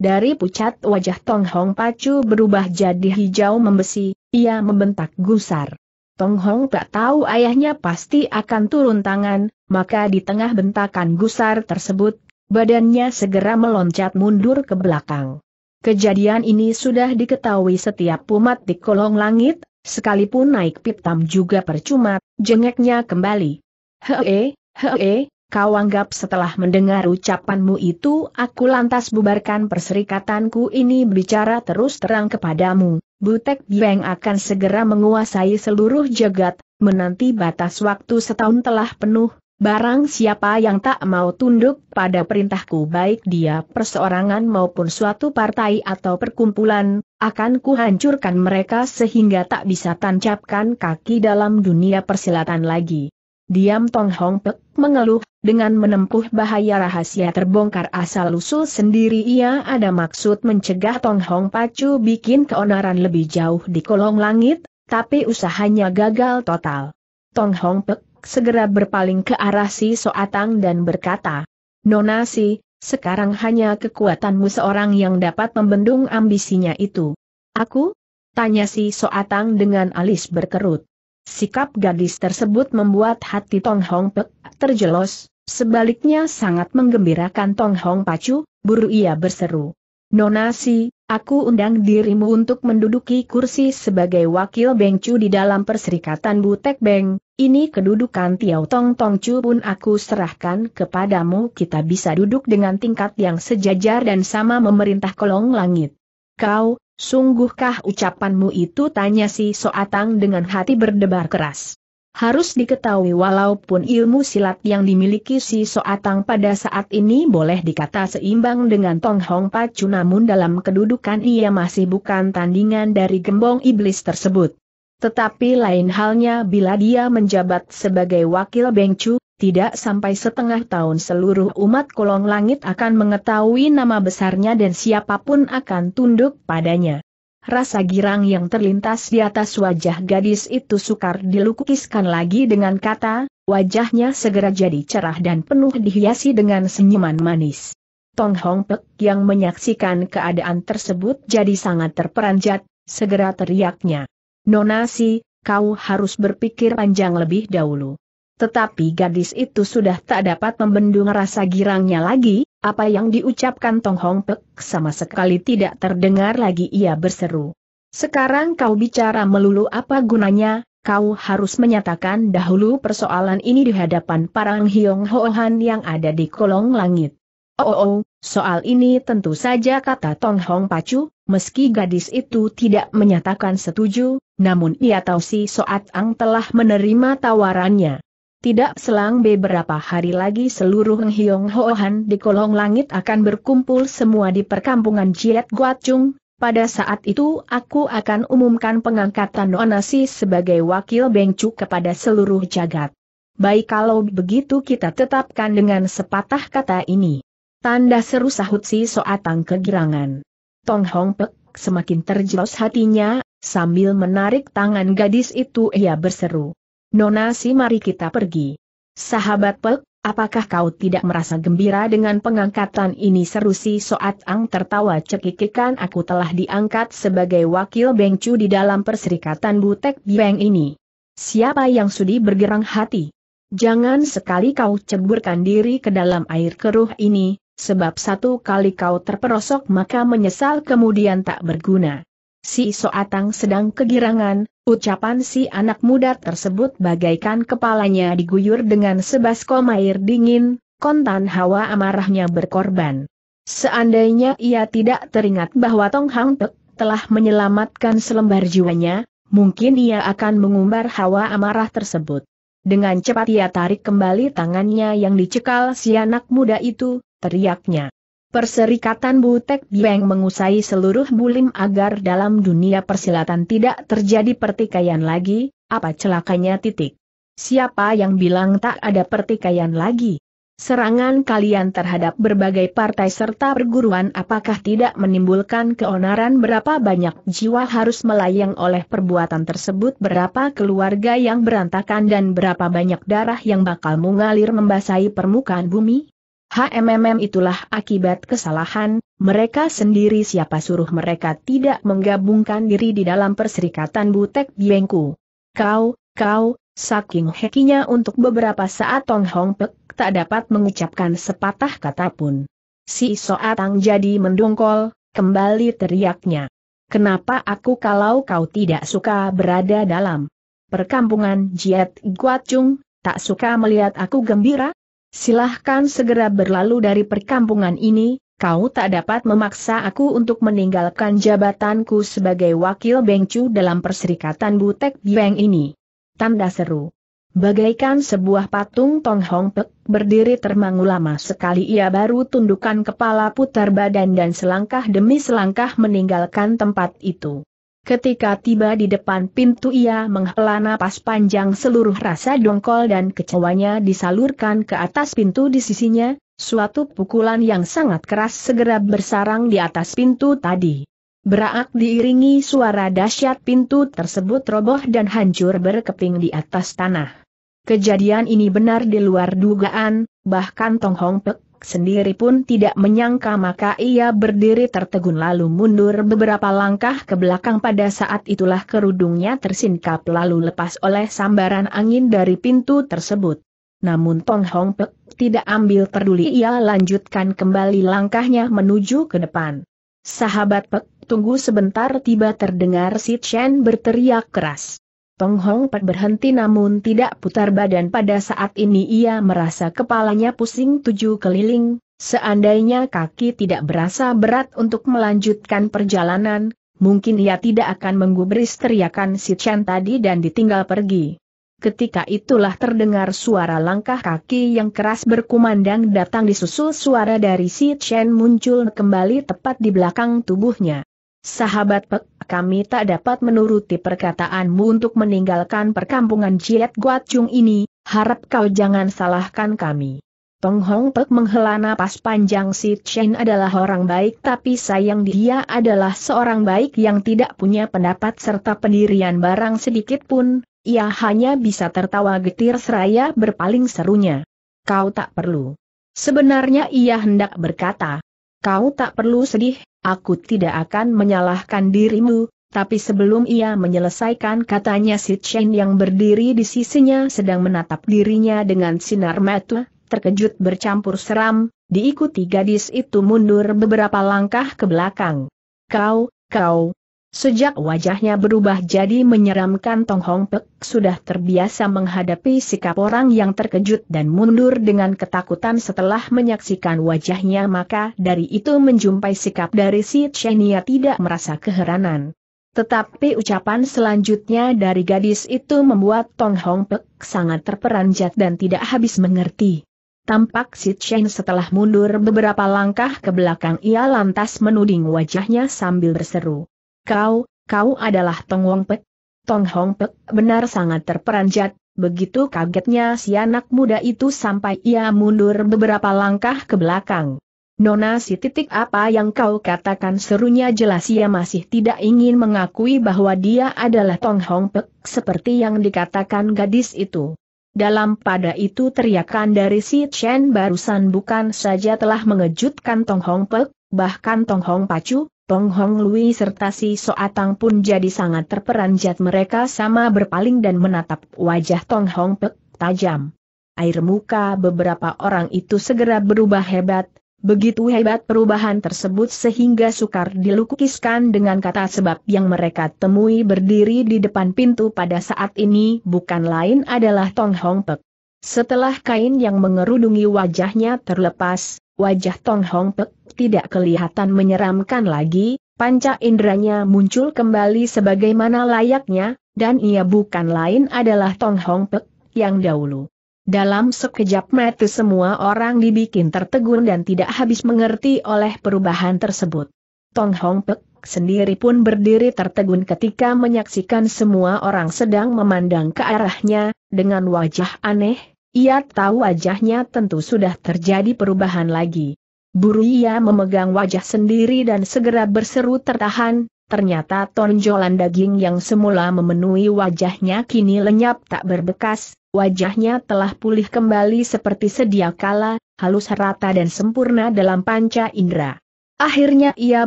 Dari pucat wajah Tong Hong Pacu berubah jadi hijau membesi, ia membentak gusar. Tong Hong tak tahu ayahnya pasti akan turun tangan, maka di tengah bentakan gusar tersebut, badannya segera meloncat mundur ke belakang. Kejadian ini sudah diketahui setiap umat di kolong langit, sekalipun naik pitam juga percuma, jengeknya kembali. Hee, hee, kau anggap setelah mendengar ucapanmu itu aku lantas bubarkan perserikatanku ini bicara terus terang kepadamu, Butek Bieng akan segera menguasai seluruh jagat, menanti batas waktu setahun telah penuh, Barang siapa yang tak mau tunduk pada perintahku baik dia perseorangan maupun suatu partai atau perkumpulan, akan kuhancurkan mereka sehingga tak bisa tancapkan kaki dalam dunia persilatan lagi. Diam Tong Hong Pek mengeluh, dengan menempuh bahaya rahasia terbongkar asal-usul sendiri ia ada maksud mencegah Tong Hong Pacu bikin keonaran lebih jauh di kolong langit, tapi usahanya gagal total. Tong Hong Pek segera berpaling ke arah si Soatang dan berkata, Nona si, sekarang hanya kekuatanmu seorang yang dapat membendung ambisinya itu. Aku? Tanya si Soatang dengan alis berkerut. Sikap gadis tersebut membuat hati Tong Hong Pek terjelos, sebaliknya sangat menggembirakan Tong Hong Pacu, buru ia berseru. Nona Si, aku undang dirimu untuk menduduki kursi sebagai wakil Beng Chu di dalam perserikatan Butek Beng, ini kedudukan Tiao Tong Tong Chu pun aku serahkan kepadamu kita bisa duduk dengan tingkat yang sejajar dan sama memerintah kolong langit. Kau, Sungguhkah ucapanmu itu tanya si Soatang dengan hati berdebar keras. Harus diketahui walaupun ilmu silat yang dimiliki si Soatang pada saat ini boleh dikata seimbang dengan Tong Hong Pacu namun dalam kedudukan ia masih bukan tandingan dari gembong iblis tersebut. Tetapi lain halnya bila dia menjabat sebagai wakil Chu, tidak sampai setengah tahun seluruh umat kolong langit akan mengetahui nama besarnya dan siapapun akan tunduk padanya. Rasa girang yang terlintas di atas wajah gadis itu sukar dilukiskan lagi dengan kata, wajahnya segera jadi cerah dan penuh dihiasi dengan senyuman manis. Tong Hong Pek yang menyaksikan keadaan tersebut jadi sangat terperanjat, segera teriaknya. Nona si, kau harus berpikir panjang lebih dahulu. Tetapi gadis itu sudah tak dapat membendung rasa girangnya lagi, apa yang diucapkan Tong Hong Pek sama sekali tidak terdengar lagi ia berseru. Sekarang kau bicara melulu apa gunanya, kau harus menyatakan dahulu persoalan ini di hadapan para Hyong Han yang ada di kolong langit. Oh, oh, oh, soal ini tentu saja kata Tong Hong Pacu, meski gadis itu tidak menyatakan setuju, namun ia tahu si Soat Ang telah menerima tawarannya. Tidak selang beberapa hari lagi seluruh Hyong Hohan di kolong langit akan berkumpul semua di perkampungan Jiet Guacung. Pada saat itu aku akan umumkan pengangkatan Onasi sebagai wakil Bengcu kepada seluruh jagat. Baik kalau begitu kita tetapkan dengan sepatah kata ini. Tanda seru sahut si soatang kegirangan. Tong Hong Pek semakin terjelos hatinya, sambil menarik tangan gadis itu ia berseru. Nona si mari kita pergi. Sahabat Pek, apakah kau tidak merasa gembira dengan pengangkatan ini seru si Soat Ang tertawa cekikikan aku telah diangkat sebagai wakil Chu di dalam perserikatan Butek beng ini. Siapa yang sudi bergerang hati? Jangan sekali kau ceburkan diri ke dalam air keruh ini, sebab satu kali kau terperosok maka menyesal kemudian tak berguna. Si Soatang sedang kegirangan, ucapan si anak muda tersebut bagaikan kepalanya diguyur dengan sebasco air dingin, kontan hawa amarahnya berkorban. Seandainya ia tidak teringat bahwa Tong Hang Tek telah menyelamatkan selembar jiwanya, mungkin ia akan mengumbar hawa amarah tersebut. Dengan cepat ia tarik kembali tangannya yang dicekal si anak muda itu, teriaknya. Perserikatan Butek Bieng mengusai seluruh bulim agar dalam dunia persilatan tidak terjadi pertikaian lagi, apa celakanya titik. Siapa yang bilang tak ada pertikaian lagi? Serangan kalian terhadap berbagai partai serta perguruan apakah tidak menimbulkan keonaran berapa banyak jiwa harus melayang oleh perbuatan tersebut berapa keluarga yang berantakan dan berapa banyak darah yang bakal mengalir membasahi permukaan bumi? HMMM itulah akibat kesalahan, mereka sendiri siapa suruh mereka tidak menggabungkan diri di dalam perserikatan Butek Biengku. Kau, kau, saking hekinya untuk beberapa saat Tong Hong Pek tak dapat mengucapkan sepatah kata pun. Si Soatang jadi mendongkol, kembali teriaknya. Kenapa aku kalau kau tidak suka berada dalam perkampungan Jiat Guacung, tak suka melihat aku gembira? Silahkan segera berlalu dari perkampungan ini, kau tak dapat memaksa aku untuk meninggalkan jabatanku sebagai wakil Bengcu dalam perserikatan Butek Bieng ini. Tanda seru. Bagaikan sebuah patung Tong Hong Pek, berdiri termangu lama sekali ia baru tundukkan kepala putar badan dan selangkah demi selangkah meninggalkan tempat itu. Ketika tiba di depan pintu ia menghela napas panjang seluruh rasa dongkol dan kecewanya disalurkan ke atas pintu di sisinya, suatu pukulan yang sangat keras segera bersarang di atas pintu tadi. Berak diiringi suara dahsyat pintu tersebut roboh dan hancur berkeping di atas tanah. Kejadian ini benar di luar dugaan, bahkan Tong Hong Pek sendiri pun tidak menyangka maka ia berdiri tertegun lalu mundur beberapa langkah ke belakang pada saat itulah kerudungnya tersingkap lalu lepas oleh sambaran angin dari pintu tersebut. Namun Tong Hong Pek tidak ambil peduli ia lanjutkan kembali langkahnya menuju ke depan. Sahabat Pek, tunggu sebentar tiba terdengar si Chen berteriak keras. Tong Hong Pat berhenti namun tidak putar badan pada saat ini ia merasa kepalanya pusing tujuh keliling, seandainya kaki tidak berasa berat untuk melanjutkan perjalanan, mungkin ia tidak akan menggubris teriakan si Chen tadi dan ditinggal pergi. Ketika itulah terdengar suara langkah kaki yang keras berkumandang datang disusul suara dari si Chen muncul kembali tepat di belakang tubuhnya. Sahabat Pek, kami tak dapat menuruti perkataanmu untuk meninggalkan perkampungan Ciet Guacung ini, harap kau jangan salahkan kami. Tong Hong Pek menghela napas panjang Si Chen adalah orang baik tapi sayang dia adalah seorang baik yang tidak punya pendapat serta pendirian barang sedikit pun, ia hanya bisa tertawa getir seraya berpaling serunya. Kau tak perlu. Sebenarnya ia hendak berkata, Kau tak perlu sedih, aku tidak akan menyalahkan dirimu, tapi sebelum ia menyelesaikan katanya si Chen yang berdiri di sisinya sedang menatap dirinya dengan sinar mata, terkejut bercampur seram, diikuti gadis itu mundur beberapa langkah ke belakang. Kau, kau, Sejak wajahnya berubah jadi menyeramkan Tong Hong Pek sudah terbiasa menghadapi sikap orang yang terkejut dan mundur dengan ketakutan setelah menyaksikan wajahnya maka dari itu menjumpai sikap dari si Chenia tidak merasa keheranan. Tetapi ucapan selanjutnya dari gadis itu membuat Tong Hong Pek sangat terperanjat dan tidak habis mengerti. Tampak si Chen setelah mundur beberapa langkah ke belakang ia lantas menuding wajahnya sambil berseru. Kau, kau adalah Tong Wong Pek. Tong Hong Pek benar sangat terperanjat, begitu kagetnya si anak muda itu sampai ia mundur beberapa langkah ke belakang. Nona si titik apa yang kau katakan serunya jelas ia masih tidak ingin mengakui bahwa dia adalah Tong Hong Pek seperti yang dikatakan gadis itu. Dalam pada itu teriakan dari si Chen barusan bukan saja telah mengejutkan Tong Hong Pek, bahkan Tong Hong Pacu, Peng Hong Lui serta si Soatang pun jadi sangat terperanjat mereka sama berpaling dan menatap wajah Tong Hong Pek tajam. Air muka beberapa orang itu segera berubah hebat, begitu hebat perubahan tersebut sehingga sukar dilukiskan dengan kata sebab yang mereka temui berdiri di depan pintu pada saat ini bukan lain adalah Tong Hong Pek. Setelah kain yang mengerudungi wajahnya terlepas, Wajah Tong Hong Pek tidak kelihatan menyeramkan lagi, panca indranya muncul kembali sebagaimana layaknya, dan ia bukan lain adalah Tong Hong Pek yang dahulu. Dalam sekejap mata semua orang dibikin tertegun dan tidak habis mengerti oleh perubahan tersebut. Tong Hong Pek sendiri pun berdiri tertegun ketika menyaksikan semua orang sedang memandang ke arahnya, dengan wajah aneh, ia tahu wajahnya tentu sudah terjadi perubahan lagi. Buru ia memegang wajah sendiri dan segera berseru tertahan, ternyata tonjolan daging yang semula memenuhi wajahnya kini lenyap tak berbekas, wajahnya telah pulih kembali seperti sedia kala, halus rata dan sempurna dalam panca indera. Akhirnya ia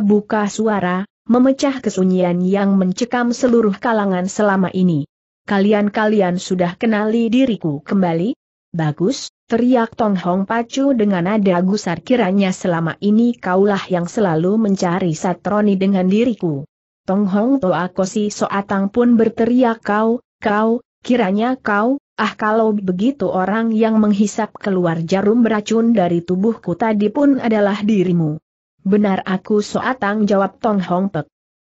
buka suara, memecah kesunyian yang mencekam seluruh kalangan selama ini. Kalian-kalian sudah kenali diriku kembali? Bagus, teriak Tong Hong Pacu dengan nada gusar kiranya selama ini kaulah yang selalu mencari satroni dengan diriku. Tong Hong Toa Kosi Soatang pun berteriak kau, kau, kiranya kau, ah kalau begitu orang yang menghisap keluar jarum beracun dari tubuhku tadi pun adalah dirimu. Benar aku Soatang jawab Tong Hong Pek.